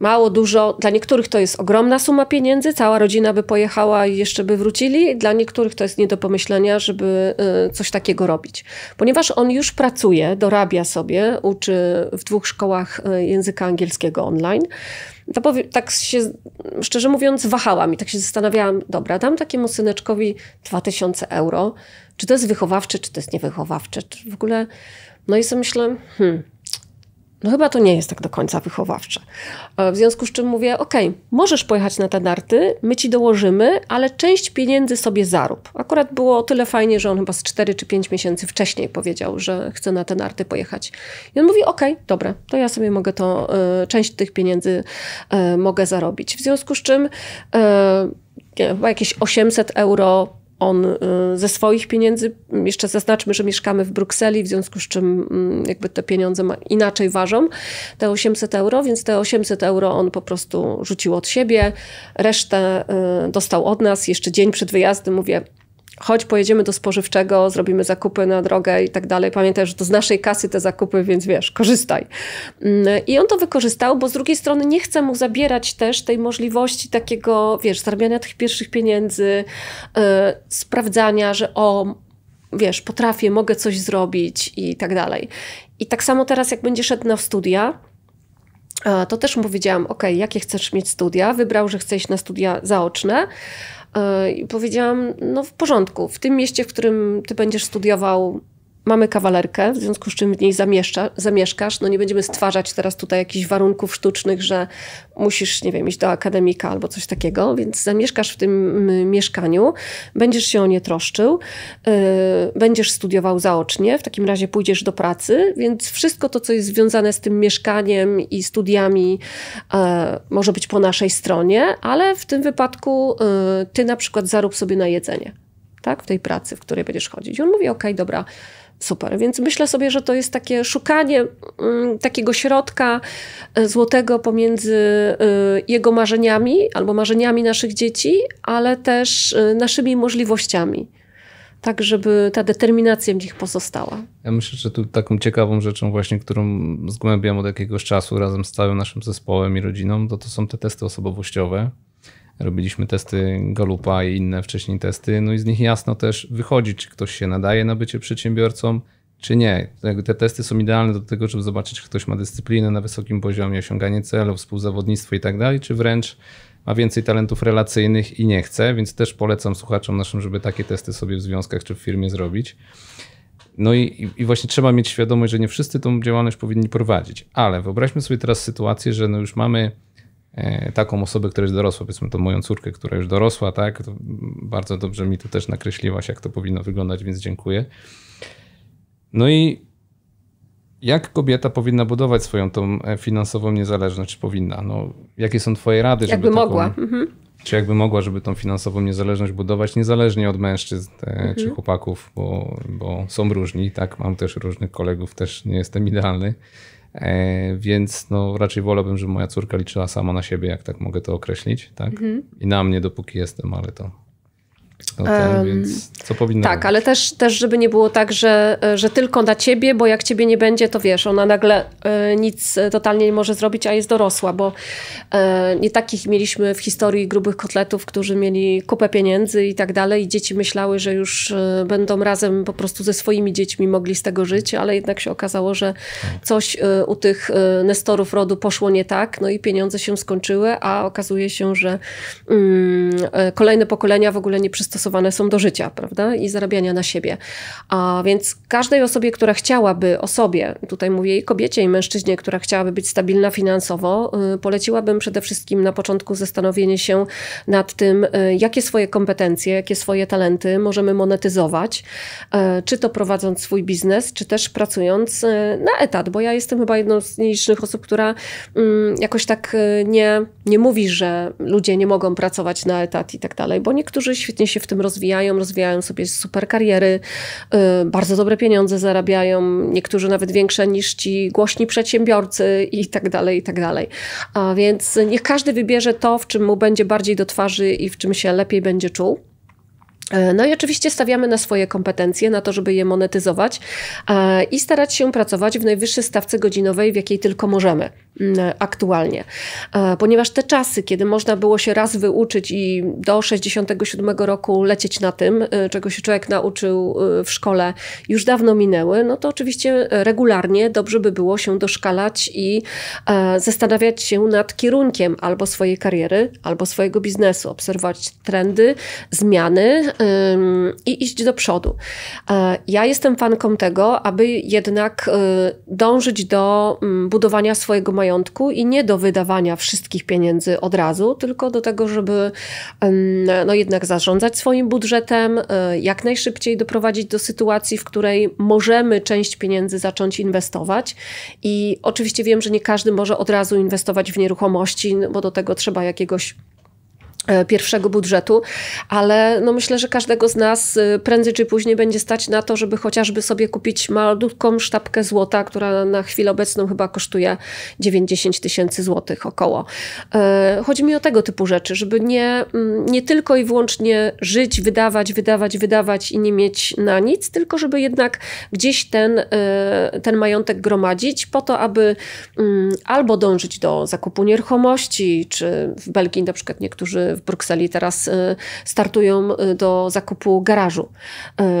mało, dużo. Dla niektórych to jest ogromna suma pieniędzy, cała rodzina by pojechała i jeszcze by wrócili. Dla niektórych to jest nie do pomyślenia, żeby y, coś takiego robić. Ponieważ on już pracuje, dorabia sobie, uczy w dwóch szkołach y, języka angielskiego online. To powie, tak się, szczerze mówiąc, wahałam i tak się zastanawiałam, dobra, dam takiemu syneczkowi 2000 euro. Czy to jest wychowawcze, czy to jest niewychowawcze? Czy w ogóle... No i sobie myślę, hmm, no chyba to nie jest tak do końca wychowawcze. E, w związku z czym mówię, ok, możesz pojechać na te narty, my ci dołożymy, ale część pieniędzy sobie zarób. Akurat było tyle fajnie, że on chyba z 4 czy 5 miesięcy wcześniej powiedział, że chce na te narty pojechać. I on mówi, ok, dobra, to ja sobie mogę to, e, część tych pieniędzy e, mogę zarobić. W związku z czym nie, chyba jakieś 800 euro on y, ze swoich pieniędzy, jeszcze zaznaczmy, że mieszkamy w Brukseli, w związku z czym mm, jakby te pieniądze inaczej ważą, te 800 euro, więc te 800 euro on po prostu rzucił od siebie, resztę y, dostał od nas. Jeszcze dzień przed wyjazdem mówię, Choć pojedziemy do spożywczego, zrobimy zakupy na drogę i tak dalej. Pamiętaj, że to z naszej kasy te zakupy, więc wiesz, korzystaj. Mm, I on to wykorzystał, bo z drugiej strony nie chce mu zabierać też tej możliwości takiego, wiesz, zarabiania tych pierwszych pieniędzy, yy, sprawdzania, że o, wiesz, potrafię, mogę coś zrobić i tak dalej. I tak samo teraz, jak będzie szedł na studia, e, to też mu powiedziałam, ok, jakie chcesz mieć studia? Wybrał, że chce iść na studia zaoczne. E, I powiedziałam, no w porządku, w tym mieście, w którym ty będziesz studiował, mamy kawalerkę, w związku z czym w niej zamieszcza, zamieszkasz. No nie będziemy stwarzać teraz tutaj jakichś warunków sztucznych, że musisz, nie wiem, iść do akademika albo coś takiego, więc zamieszkasz w tym mieszkaniu, będziesz się o nie troszczył, yy, będziesz studiował zaocznie, w takim razie pójdziesz do pracy, więc wszystko to, co jest związane z tym mieszkaniem i studiami yy, może być po naszej stronie, ale w tym wypadku yy, ty na przykład zarób sobie na jedzenie. Tak, w tej pracy, w której będziesz chodzić. I on mówi: OK, dobra, Super, więc myślę sobie, że to jest takie szukanie mm, takiego środka e, złotego pomiędzy e, jego marzeniami albo marzeniami naszych dzieci, ale też e, naszymi możliwościami. Tak, żeby ta determinacja w nich pozostała. Ja myślę, że tu taką ciekawą rzeczą właśnie, którą zgłębiam od jakiegoś czasu razem z całym naszym zespołem i rodziną, to, to są te testy osobowościowe, robiliśmy testy Galupa i inne wcześniej testy, no i z nich jasno też wychodzi, czy ktoś się nadaje na bycie przedsiębiorcą, czy nie. Te testy są idealne do tego, żeby zobaczyć, czy ktoś ma dyscyplinę na wysokim poziomie, osiąganie celów, współzawodnictwo i tak dalej, czy wręcz ma więcej talentów relacyjnych i nie chce, więc też polecam słuchaczom naszym, żeby takie testy sobie w związkach czy w firmie zrobić. No i, i właśnie trzeba mieć świadomość, że nie wszyscy tą działalność powinni prowadzić, ale wyobraźmy sobie teraz sytuację, że no już mamy E, taką osobę, która jest dorosła, powiedzmy to moją córkę, która już dorosła, tak, to bardzo dobrze mi tu też nakreśliłaś, jak to powinno wyglądać, więc dziękuję. No i jak kobieta powinna budować swoją tą e, finansową niezależność, czy powinna? No, jakie są twoje rady, żeby Jakby taką, mogła. Mhm. Czy jakby mogła, żeby tą finansową niezależność budować, niezależnie od mężczyzn e, mhm. czy chłopaków, bo, bo są różni, tak, mam też różnych kolegów, też nie jestem idealny. E, więc no, raczej wolałbym, żeby moja córka liczyła sama na siebie, jak tak mogę to określić, tak? Mhm. I na mnie, dopóki jestem, ale to ten, um, więc co powinno Tak, być? ale też, też, żeby nie było tak, że, e, że tylko na ciebie, bo jak ciebie nie będzie, to wiesz, ona nagle y, nic e, totalnie nie może zrobić, a jest dorosła, bo y, nie takich mieliśmy w historii grubych kotletów, którzy mieli kupę pieniędzy i tak dalej i dzieci myślały, że już y, będą razem po prostu ze swoimi dziećmi mogli z tego żyć, ale jednak się okazało, że tak. coś u tych nestorów rodu poszło nie tak, no i pieniądze się skończyły, a okazuje się, że mm, kolejne pokolenia w ogóle nie przystąpiły przystosowane są do życia, prawda? I zarabiania na siebie. A więc każdej osobie, która chciałaby, sobie, tutaj mówię i kobiecie, i mężczyźnie, która chciałaby być stabilna finansowo, y, poleciłabym przede wszystkim na początku zastanowienie się nad tym, y, jakie swoje kompetencje, jakie swoje talenty możemy monetyzować, y, czy to prowadząc swój biznes, czy też pracując na etat, bo ja jestem chyba jedną z nielicznych osób, która mm, jakoś tak nie, nie mówi, że ludzie nie mogą pracować na etat i tak dalej, bo niektórzy świetnie się się w tym rozwijają, rozwijają sobie super kariery, y, bardzo dobre pieniądze zarabiają, niektórzy nawet większe niż ci głośni przedsiębiorcy i tak dalej, i tak dalej. A więc niech każdy wybierze to, w czym mu będzie bardziej do twarzy i w czym się lepiej będzie czuł. E, no i oczywiście stawiamy na swoje kompetencje, na to, żeby je monetyzować e, i starać się pracować w najwyższej stawce godzinowej, w jakiej tylko możemy mm, aktualnie. E, ponieważ te czasy, kiedy można było się raz wyuczyć i do 67 roku lecieć na tym, czego się człowiek nauczył w szkole, już dawno minęły, no to oczywiście regularnie dobrze by było się doszkalać i zastanawiać się nad kierunkiem albo swojej kariery, albo swojego biznesu, obserwować trendy, zmiany, i iść do przodu. E, ja jestem fanką tego, aby jednak y, dążyć do mm, budowania swojego majątku i nie do wydawania wszystkich pieniędzy od razu, tylko do tego, żeby no jednak zarządzać swoim budżetem, y, jak najszybciej doprowadzić do sytuacji, w której możemy część pieniędzy zacząć inwestować. I oczywiście wiem, że nie każdy może od razu inwestować w nieruchomości, no bo do tego trzeba jakiegoś E, pierwszego budżetu, ale no myślę, że każdego z nas y, prędzej czy później będzie stać na to, żeby chociażby sobie kupić malutką sztabkę złota, która na chwilę obecną chyba kosztuje 90 tysięcy złotych około. E, chodzi mi o tego typu rzeczy, żeby nie, mm, nie tylko i wyłącznie żyć, wydawać, wydawać, wydawać i nie mieć na nic, tylko żeby jednak gdzieś ten, e, ten majątek gromadzić po to, aby mm, albo dążyć do zakupu nieruchomości, czy w Belgii na przykład niektórzy w Brukseli teraz y, startują y, do zakupu garażu,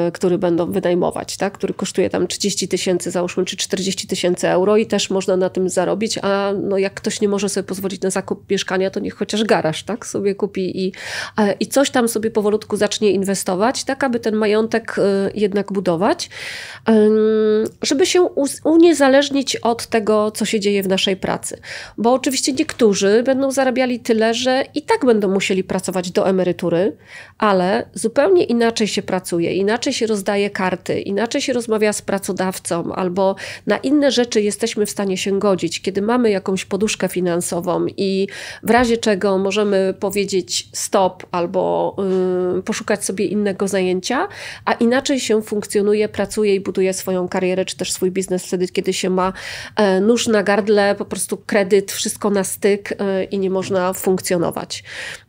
y, który będą wynajmować, tak? który kosztuje tam 30 tysięcy, załóżmy, czy 40 tysięcy euro i też można na tym zarobić, a no jak ktoś nie może sobie pozwolić na zakup mieszkania, to niech chociaż garaż tak? sobie kupi i, i coś tam sobie powolutku zacznie inwestować, tak aby ten majątek jednak budować, żeby się uniezależnić od tego, co się dzieje w naszej pracy. Bo oczywiście niektórzy będą zarabiali tyle, że i tak będą musieli musieli pracować do emerytury, ale zupełnie inaczej się pracuje, inaczej się rozdaje karty, inaczej się rozmawia z pracodawcą, albo na inne rzeczy jesteśmy w stanie się godzić, kiedy mamy jakąś poduszkę finansową i w razie czego możemy powiedzieć stop albo yy, poszukać sobie innego zajęcia, a inaczej się funkcjonuje, pracuje i buduje swoją karierę czy też swój biznes wtedy, kiedy się ma e, nóż na gardle, po prostu kredyt, wszystko na styk yy, i nie można funkcjonować.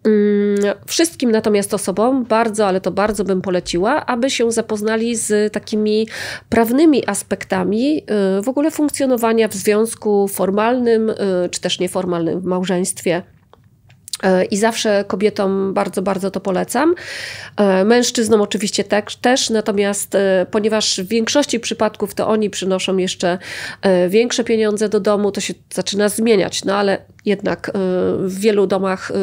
Mm, wszystkim natomiast osobom bardzo, ale to bardzo bym poleciła, aby się zapoznali z takimi prawnymi aspektami y, w ogóle funkcjonowania w związku formalnym y, czy też nieformalnym w małżeństwie. Y, I zawsze kobietom bardzo, bardzo to polecam. Mężczyznom oczywiście też, natomiast ponieważ w większości przypadków to oni przynoszą jeszcze większe pieniądze do domu, to się zaczyna zmieniać. No ale jednak y, w wielu domach y,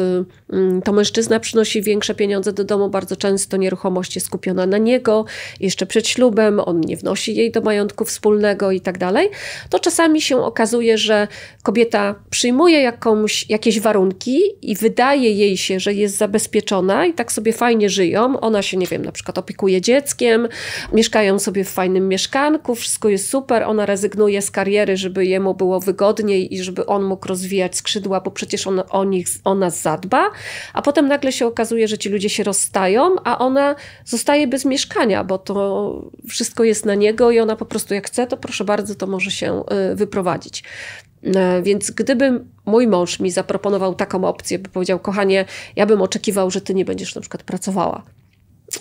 mm, to mężczyzna przynosi większe pieniądze do domu, bardzo często nieruchomość jest skupiona na niego, jeszcze przed ślubem, on nie wnosi jej do majątku wspólnego i tak dalej, to czasami się okazuje, że kobieta przyjmuje jakąś, jakieś warunki i wydaje jej się, że jest zabezpieczona i tak sobie fajnie żyją. Ona się, nie wiem, na przykład opiekuje dzieckiem, mieszkają sobie w fajnym mieszkanku, wszystko jest super, ona rezygnuje z kariery, żeby jemu było wygodniej i żeby on mógł rozwijać skrzydła skrzydła, bo przecież on, o, nich, o nas zadba, a potem nagle się okazuje, że ci ludzie się rozstają, a ona zostaje bez mieszkania, bo to wszystko jest na niego i ona po prostu jak chce, to proszę bardzo, to może się y, wyprowadzić. E, więc gdyby mój mąż mi zaproponował taką opcję, by powiedział, kochanie, ja bym oczekiwał, że ty nie będziesz na przykład pracowała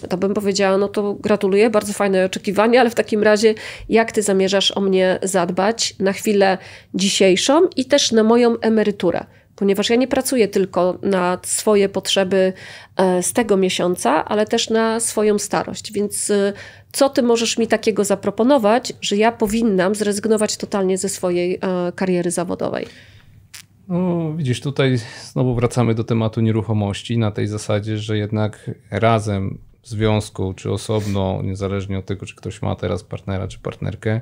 to bym powiedziała, no to gratuluję, bardzo fajne oczekiwania, ale w takim razie jak ty zamierzasz o mnie zadbać na chwilę dzisiejszą i też na moją emeryturę? Ponieważ ja nie pracuję tylko na swoje potrzeby e, z tego miesiąca, ale też na swoją starość. Więc e, co ty możesz mi takiego zaproponować, że ja powinnam zrezygnować totalnie ze swojej e, kariery zawodowej? No, widzisz, tutaj znowu wracamy do tematu nieruchomości na tej zasadzie, że jednak razem związku, czy osobno, niezależnie od tego, czy ktoś ma teraz partnera, czy partnerkę,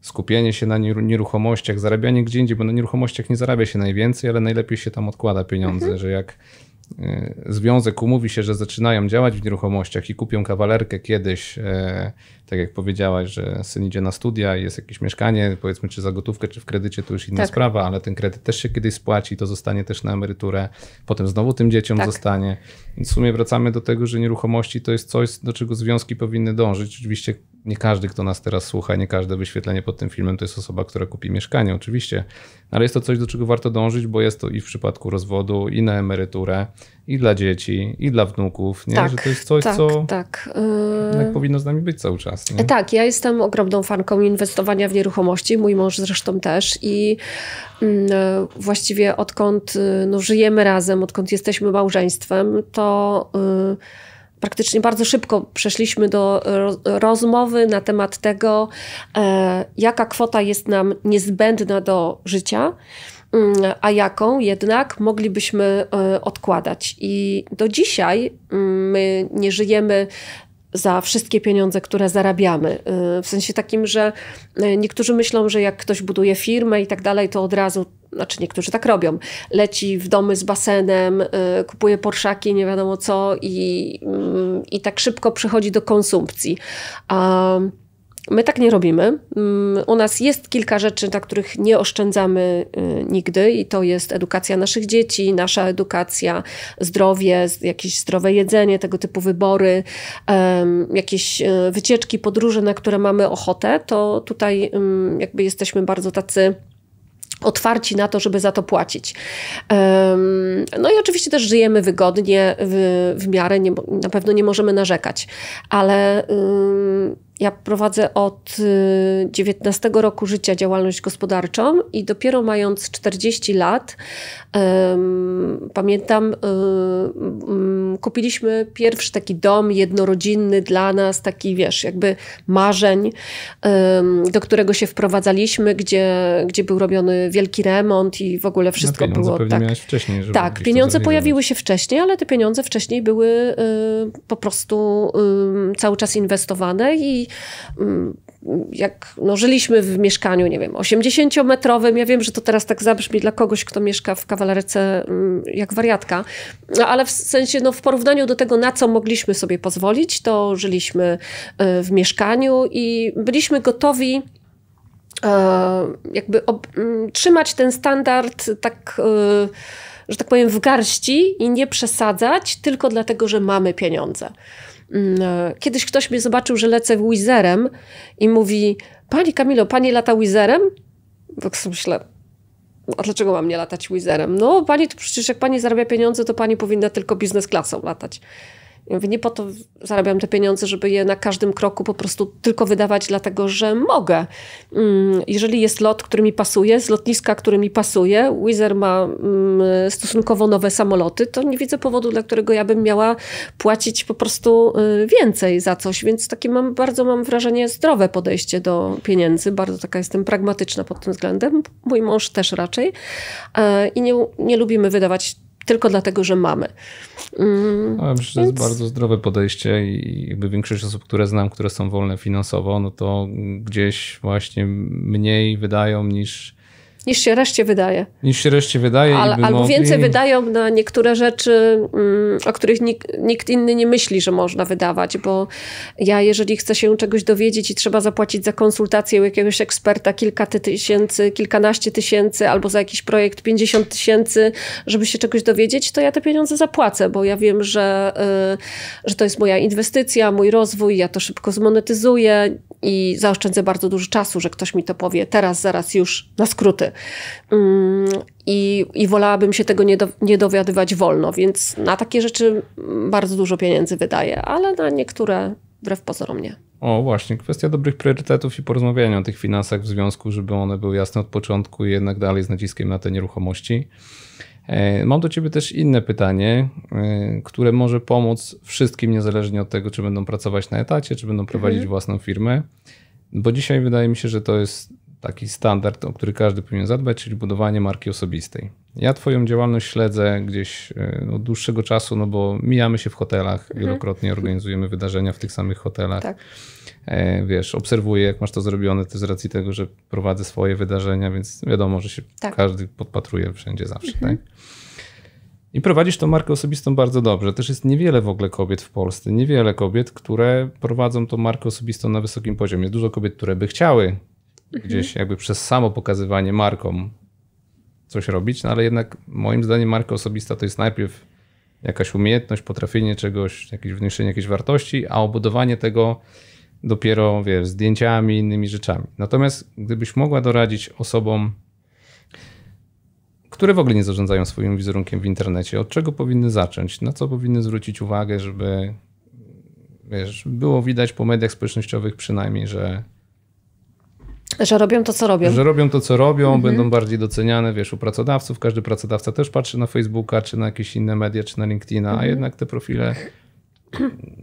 skupienie się na nieruchomościach, zarabianie gdzie indziej, bo na nieruchomościach nie zarabia się najwięcej, ale najlepiej się tam odkłada pieniądze, mhm. że jak e, związek umówi się, że zaczynają działać w nieruchomościach i kupią kawalerkę kiedyś, e, tak jak powiedziałaś, że syn idzie na studia i jest jakieś mieszkanie, powiedzmy, czy za gotówkę, czy w kredycie, to już inna tak. sprawa, ale ten kredyt też się kiedyś spłaci, to zostanie też na emeryturę, potem znowu tym dzieciom tak. zostanie. I w sumie wracamy do tego, że nieruchomości to jest coś, do czego związki powinny dążyć. Oczywiście nie każdy, kto nas teraz słucha, nie każde wyświetlenie pod tym filmem to jest osoba, która kupi mieszkanie, oczywiście, ale jest to coś, do czego warto dążyć, bo jest to i w przypadku rozwodu, i na emeryturę, i dla dzieci, i dla wnuków, nie? Tak, że to jest coś, tak, co tak. Yy... powinno z nami być cały czas. Nie? Tak, ja jestem ogromną fanką inwestowania w nieruchomości, mój mąż zresztą też i mm, y, właściwie odkąd y, no, żyjemy razem, odkąd jesteśmy małżeństwem, to y, praktycznie bardzo szybko przeszliśmy do rozmowy na temat tego, jaka kwota jest nam niezbędna do życia Mm, a jaką jednak moglibyśmy e, odkładać. I do dzisiaj mm, my nie żyjemy za wszystkie pieniądze, które zarabiamy. E, w sensie takim, że e, niektórzy myślą, że jak ktoś buduje firmę i tak dalej, to od razu, znaczy niektórzy tak robią, leci w domy z basenem, kupuje porszaki, nie wiadomo co i, mm, i tak szybko przechodzi do konsumpcji. Um, My tak nie robimy. Mm, u nas jest kilka rzeczy, na których nie oszczędzamy y, nigdy, i to jest edukacja naszych dzieci, nasza edukacja, zdrowie, jakieś zdrowe jedzenie, tego typu wybory, jakieś y, wycieczki, podróże, na które mamy ochotę. To tutaj mm, jakby jesteśmy bardzo tacy otwarci na to, żeby za to płacić. No i oczywiście też żyjemy wygodnie, w, w miarę, nie, na pewno nie możemy narzekać, ale ja prowadzę od 19 y, roku życia działalność gospodarczą i dopiero mając 40 lat, um, pamiętam, um, kupiliśmy pierwszy taki dom jednorodzinny dla nas, taki wiesz, jakby marzeń, um, do którego się wprowadzaliśmy, gdzie, gdzie był robiony wielki remont i w ogóle wszystko było tak. Miałeś wcześniej, żeby tak, pieniądze pojawiły się wcześniej, ale te pieniądze wcześniej były y, po prostu y, cały czas inwestowane i Mm, jak no, żyliśmy w mieszkaniu, nie wiem, 80-metrowym, ja wiem, że to teraz tak zabrzmi dla kogoś, kto mieszka w kawalerce mm, jak wariatka, no, ale w sensie no, w porównaniu do tego, na co mogliśmy sobie pozwolić, to żyliśmy e, w mieszkaniu i byliśmy gotowi e, jakby mm, trzymać ten standard tak e, że tak powiem, w garści i nie przesadzać tylko dlatego, że mamy pieniądze. Mm, e, kiedyś ktoś mnie zobaczył, że lecę Wizerem i mówi: Pani Kamilo, pani lata Wizerem? Tak sobie myślę, a dlaczego mam nie latać Wizerem? No, pani to przecież jak pani zarabia pieniądze, to pani powinna tylko biznes klasą latać. Ja mówię, nie po to zarabiam te pieniądze, żeby je na każdym kroku po prostu tylko wydawać, dlatego że mogę. Mm, jeżeli jest lot, który mi pasuje, z lotniska, który mi pasuje, Wizer ma mm, stosunkowo nowe samoloty, to nie widzę powodu, dla którego ja bym miała płacić po prostu y, więcej za coś, więc takie mam bardzo, mam wrażenie, zdrowe podejście do pieniędzy, bardzo taka jestem pragmatyczna pod tym względem, mój mąż też raczej e, i nie, nie lubimy wydawać tylko dlatego, że mamy. Mm, myślę, więc... to jest bardzo zdrowe podejście i jakby większość osób, które znam, które są wolne finansowo, no to gdzieś właśnie mniej wydają niż niż się reszcie wydaje. Niż się reszcie wydaje. Al, albo mogli... więcej wydają na niektóre rzeczy, mm, o których nikt, nikt, inny nie myśli, że można wydawać, bo ja jeżeli chcę się czegoś dowiedzieć i trzeba zapłacić za konsultację u jakiegoś eksperta kilka tysięcy, kilkanaście tysięcy albo za jakiś projekt 50 tysięcy, żeby się czegoś dowiedzieć, to ja te pieniądze zapłacę, bo ja wiem, że, y, że to jest moja inwestycja, mój rozwój, ja to szybko zmonetyzuję, i zaoszczędzę bardzo dużo czasu, że ktoś mi to powie teraz, zaraz, już, na skróty. Mm, I, i wolałabym się tego nie, do, nie dowiadywać wolno, więc na takie rzeczy bardzo dużo pieniędzy wydaję, ale na niektóre wbrew pozorom nie. O, właśnie, kwestia dobrych priorytetów i porozmawiania o tych finansach w związku, żeby one były jasne od początku i jednak dalej z naciskiem na te nieruchomości. E, mam do Ciebie też inne pytanie, e, które może pomóc wszystkim, niezależnie od tego, czy będą pracować na etacie, czy będą prowadzić mhm. własną firmę. Bo dzisiaj wydaje mi się, że to jest taki standard, o który każdy powinien zadbać, czyli budowanie marki osobistej. Ja Twoją działalność śledzę gdzieś e, od dłuższego czasu, no bo mijamy się w hotelach, mhm. wielokrotnie organizujemy wydarzenia w tych samych hotelach. Tak. E, wiesz, obserwuję, jak masz to zrobione, też z racji tego, że prowadzę swoje wydarzenia, więc wiadomo, że się tak. każdy podpatruje wszędzie zawsze, mhm. tak? I prowadzisz tą markę osobistą bardzo dobrze. Też jest niewiele w ogóle kobiet w Polsce, niewiele kobiet, które prowadzą tą markę osobistą na wysokim poziomie. Jest dużo kobiet, które by chciały mhm. gdzieś jakby przez samo pokazywanie markom coś robić, no ale jednak moim zdaniem marka osobista to jest najpierw jakaś umiejętność, potrafienie czegoś, jakieś wniesienie jakiejś wartości, a obudowanie tego dopiero, wiesz, zdjęciami, innymi rzeczami. Natomiast gdybyś mogła doradzić osobom, które w ogóle nie zarządzają swoim wizerunkiem w internecie, od czego powinny zacząć, na co powinny zwrócić uwagę, żeby wiesz, było widać po mediach społecznościowych przynajmniej, że że robią to, co robią. Że robią to, co robią, mhm. będą bardziej doceniane, wiesz, u pracodawców. Każdy pracodawca też patrzy na Facebooka, czy na jakieś inne media, czy na LinkedIna, mhm. a jednak te profile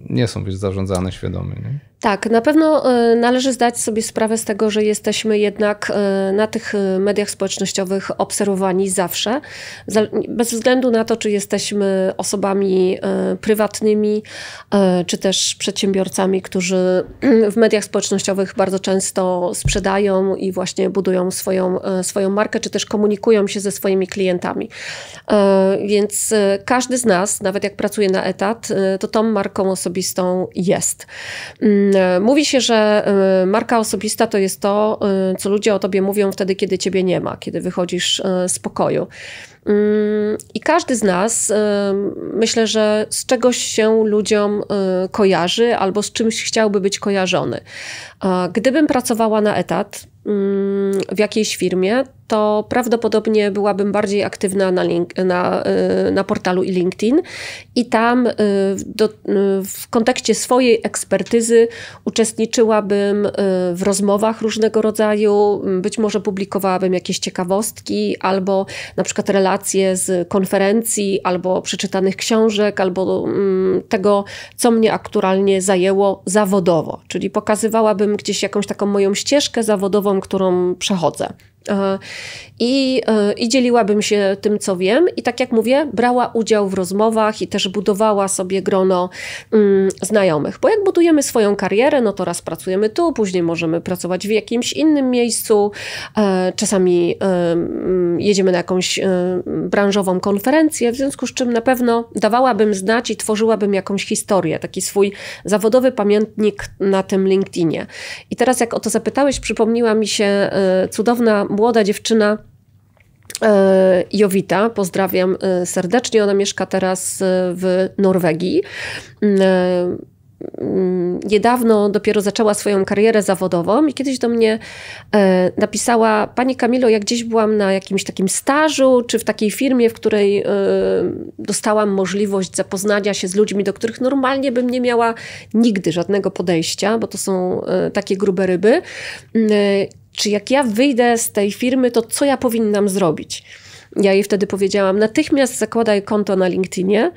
nie są, wiesz, zarządzane świadomie. Nie? Tak, na pewno e, należy zdać sobie sprawę z tego, że jesteśmy jednak e, na tych e, mediach społecznościowych obserwowani zawsze, bez względu na to, czy jesteśmy osobami prywatnymi, czy też przedsiębiorcami, którzy w mediach społecznościowych bardzo często sprzedają i właśnie budują swoją, swoją markę, czy też komunikują się ze swoimi klientami. Więc każdy z nas, nawet jak pracuje na etat, to tą marką osobistą jest. Mm. Mm, mówi się, że y, marka osobista to jest to, y, co ludzie o tobie mówią wtedy, kiedy ciebie nie ma, kiedy wychodzisz y, z pokoju. Mm, I każdy z nas, myślę, że z czegoś się ludziom kojarzy albo z czymś chciałby być kojarzony. Gdybym pracowała na etat, Mm, w jakiejś firmie, to prawdopodobnie byłabym bardziej aktywna na, link, na, y, na portalu i LinkedIn i tam y, do, y, w kontekście swojej ekspertyzy uczestniczyłabym w rozmowach różnego rodzaju, być może publikowałabym jakieś ciekawostki albo na przykład relacje z konferencji, albo przeczytanych książek, albo mm, tego, co mnie aktualnie zajęło zawodowo, czyli pokazywałabym gdzieś jakąś taką moją ścieżkę zawodową, którą przechodzę. E, I, e, I dzieliłabym się tym, co wiem. I tak jak mówię, brała udział w rozmowach i też budowała sobie grono mm, znajomych. Bo jak budujemy swoją karierę, no to raz pracujemy tu, później możemy pracować w jakimś innym miejscu. E, czasami mm, jedziemy na jakąś branżową konferencję, w związku z czym na pewno dawałabym znać i tworzyłabym jakąś historię, taki swój zawodowy pamiętnik na tym LinkedInie. I teraz, jak o to zapytałeś, przypomniła mi się cudowna młoda dziewczyna e, Jowita, pozdrawiam e, serdecznie. Ona mieszka teraz e, w Norwegii. Mm, mm, niedawno dopiero zaczęła swoją karierę zawodową i kiedyś do mnie napisała: Pani Kamilo, jak gdzieś byłam na jakimś takim stażu, czy w takiej firmie, w której dostałam możliwość zapoznania się z ludźmi, do których normalnie bym nie miała nigdy żadnego podejścia, bo to są takie grube ryby mm, czy jak ja wyjdę z tej firmy, to co ja powinnam zrobić? Ja jej wtedy powiedziałam: natychmiast zakładaj konto na LinkedInie,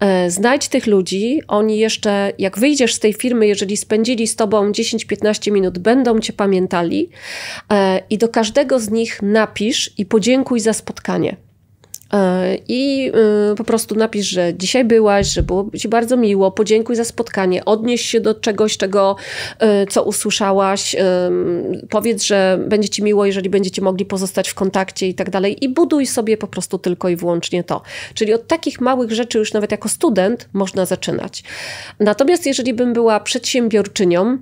e, znajdź tych ludzi. Oni jeszcze, jak wyjdziesz z tej firmy, jeżeli spędzili z tobą 10-15 minut, będą cię pamiętali e, i do każdego z nich napisz i podziękuj za spotkanie. E, I e, po prostu napisz, że dzisiaj byłaś, że było Ci bardzo miło, podziękuj za spotkanie, odnieś się do czegoś, czego, e, co usłyszałaś, powiedz, że będzie Ci miło, jeżeli będziecie mogli pozostać w kontakcie i tak dalej. I buduj sobie po prostu tylko i wyłącznie to. Czyli od takich małych rzeczy już nawet jako student można zaczynać. Natomiast jeżeli bym była przedsiębiorczynią,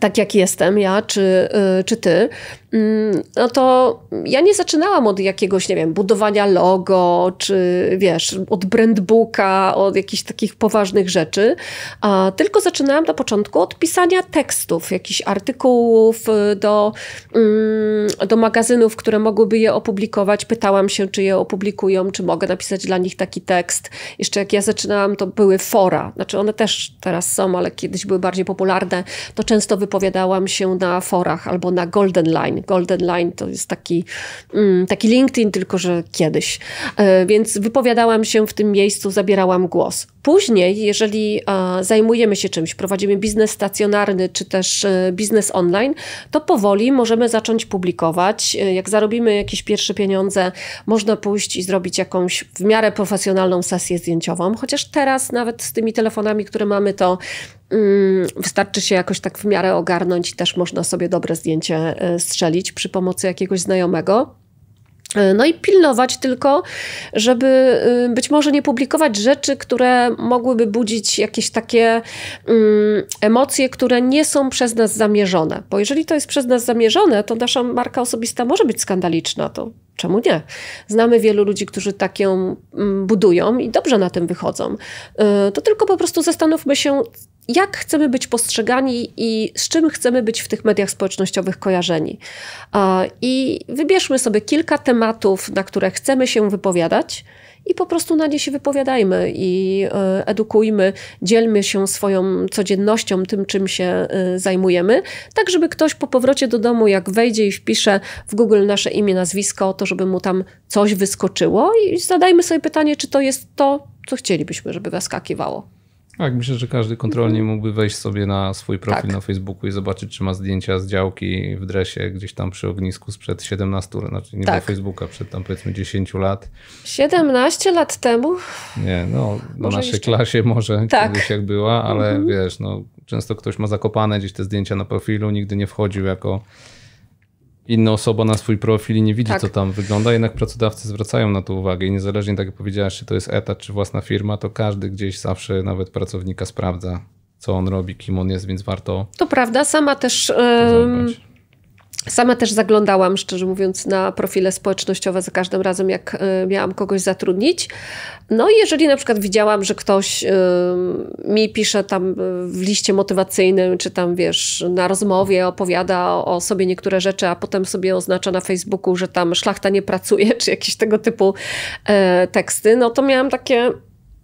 tak jak jestem ja czy, czy ty, Mm, no to ja nie zaczynałam od jakiegoś, nie wiem, budowania logo, czy wiesz, od brandbooka, od jakichś takich poważnych rzeczy, a tylko zaczynałam na początku od pisania tekstów, jakichś artykułów y, do, mm, do magazynów, które mogłyby je opublikować. Pytałam się, czy je opublikują, czy mogę napisać dla nich taki tekst. Jeszcze jak ja zaczynałam, to były fora, znaczy one też teraz są, ale kiedyś były bardziej popularne, to często wypowiadałam się na forach albo na Golden Line, Golden Line to jest taki, mm, taki LinkedIn, tylko że kiedyś. E, więc wypowiadałam się w tym miejscu, zabierałam głos. Później, jeżeli e, zajmujemy się czymś, prowadzimy biznes stacjonarny czy też e, biznes online, to powoli możemy zacząć publikować. Jak zarobimy jakieś pierwsze pieniądze, można pójść i zrobić jakąś w miarę profesjonalną sesję zdjęciową, chociaż teraz nawet z tymi telefonami, które mamy, to Mm, wystarczy się jakoś tak w miarę ogarnąć i też można sobie dobre zdjęcie e, strzelić przy pomocy jakiegoś znajomego. E, no i pilnować tylko, żeby y, być może nie publikować rzeczy, które mogłyby budzić jakieś takie mm, emocje, które nie są przez nas zamierzone. Bo jeżeli to jest przez nas zamierzone, to nasza marka osobista może być skandaliczna. To czemu nie? Znamy wielu ludzi, którzy tak ją mm, budują i dobrze na tym wychodzą. E, to tylko po prostu zastanówmy się, jak chcemy być postrzegani i z czym chcemy być w tych mediach społecznościowych kojarzeni. I wybierzmy sobie kilka tematów, na które chcemy się wypowiadać. I po prostu na nie się wypowiadajmy i e, edukujmy, dzielmy się swoją codziennością, tym czym się e, zajmujemy, tak żeby ktoś po powrocie do domu, jak wejdzie i wpisze w Google nasze imię, nazwisko, to żeby mu tam coś wyskoczyło i zadajmy sobie pytanie, czy to jest to, co chcielibyśmy, żeby wyskakiwało. Tak, myślę, że każdy kontrolnie mhm. mógłby wejść sobie na swój profil tak. na Facebooku i zobaczyć, czy ma zdjęcia z działki w dresie gdzieś tam przy ognisku sprzed 17, znaczy nie tak. Facebooka, przed tam powiedzmy 10 lat. 17 lat temu? Nie, no na naszej jeszcze... klasie może tak. kiedyś jak była, ale mhm. wiesz, no często ktoś ma zakopane gdzieś te zdjęcia na profilu, nigdy nie wchodził jako inna osoba na swój profil i nie widzi, tak. co tam wygląda, jednak pracodawcy zwracają na to uwagę i niezależnie, tak jak powiedziałaś, czy to jest etat, czy własna firma, to każdy gdzieś zawsze nawet pracownika sprawdza, co on robi, kim on jest, więc warto. To prawda, sama też. To Sama też zaglądałam, szczerze mówiąc, na profile społecznościowe za każdym razem, jak e, miałam kogoś zatrudnić. No i jeżeli na przykład widziałam, że ktoś e, mi pisze tam w liście motywacyjnym, czy tam wiesz, na rozmowie opowiada o sobie niektóre rzeczy, a potem sobie oznacza na Facebooku, że tam szlachta nie pracuje, czy jakieś tego typu e, teksty, no to miałam takie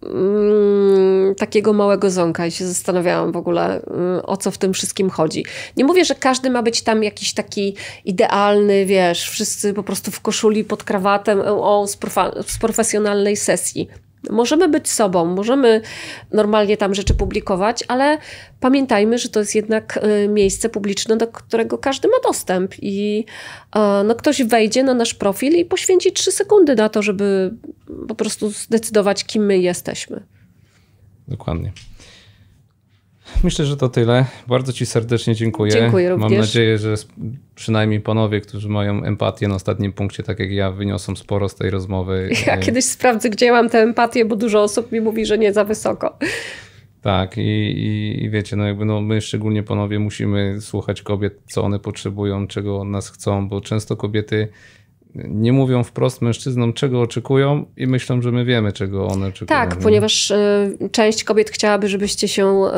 Mm, takiego małego ząka i się zastanawiałam w ogóle, mm, o co w tym wszystkim chodzi. Nie mówię, że każdy ma być tam jakiś taki idealny, wiesz, wszyscy po prostu w koszuli pod krawatem, o, z, profa- z profesjonalnej sesji. Możemy być sobą, możemy normalnie tam rzeczy publikować, ale pamiętajmy, że to jest jednak y, miejsce publiczne, do którego każdy ma dostęp i e, no, ktoś wejdzie na nasz profil i poświęci trzy sekundy na to, żeby po prostu zdecydować, kim my jesteśmy. Dokładnie. Myślę, że to tyle. Bardzo Ci serdecznie dziękuję. Dziękuję również. Mam nadzieję, że przynajmniej panowie, którzy mają empatię na ostatnim punkcie, tak jak ja, wyniosą sporo z tej rozmowy. Ja kiedyś sprawdzę, gdzie mam tę empatię, bo dużo osób mi mówi, że nie za wysoko. Tak, i, i, i, wiecie, no jakby no my, szczególnie panowie, musimy słuchać kobiet, co one potrzebują, czego od nas chcą, bo często kobiety nie mówią wprost mężczyznom, czego oczekują, i myślą, że my wiemy, czego one oczekują. Tak, nie? ponieważ y, część kobiet chciałaby, żebyście się y,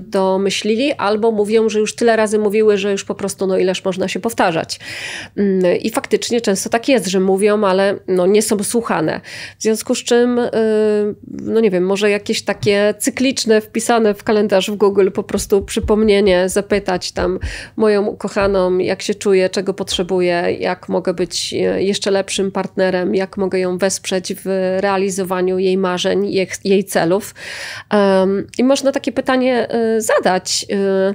domyślili, albo mówią, że już tyle razy mówiły, że już po prostu, no ileż można się powtarzać. Y, I faktycznie często tak jest, że mówią, ale no, nie są słuchane. W związku z czym, y, no nie wiem, może jakieś takie cykliczne, wpisane w kalendarz w Google po prostu przypomnienie, zapytać tam moją ukochaną, jak się czuję, czego potrzebuję, jak mogę być y, jeszcze lepszym partnerem, jak mogę ją wesprzeć w realizowaniu jej marzeń, jej, jej celów. I można takie pytanie e, zadać e,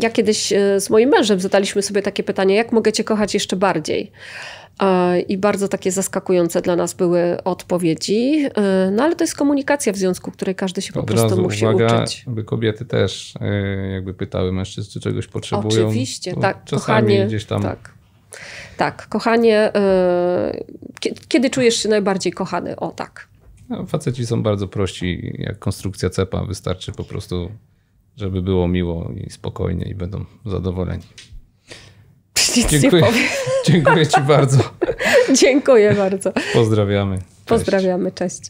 ja kiedyś e, z moim mężem zadaliśmy sobie takie pytanie, jak mogę Cię kochać jeszcze bardziej? I bardzo takie zaskakujące dla nas były odpowiedzi. No ale to jest komunikacja w związku, której każdy się po prostu razu, musi uwaga, uczyć. By kobiety też jakby pytały mężczyzn, czy czegoś potrzebują. Oczywiście, tak. Czasami kochanie, gdzieś tam tak. Tak, kochanie. E, kiedy, kiedy czujesz się najbardziej kochany? O tak. No, faceci są bardzo prości, jak konstrukcja cepa. Wystarczy po prostu, żeby było miło i spokojnie i będą zadowoleni. Nic dziękuję, dziękuję Ci bardzo. dziękuję bardzo. Pozdrawiamy. Cześć. Pozdrawiamy, cześć.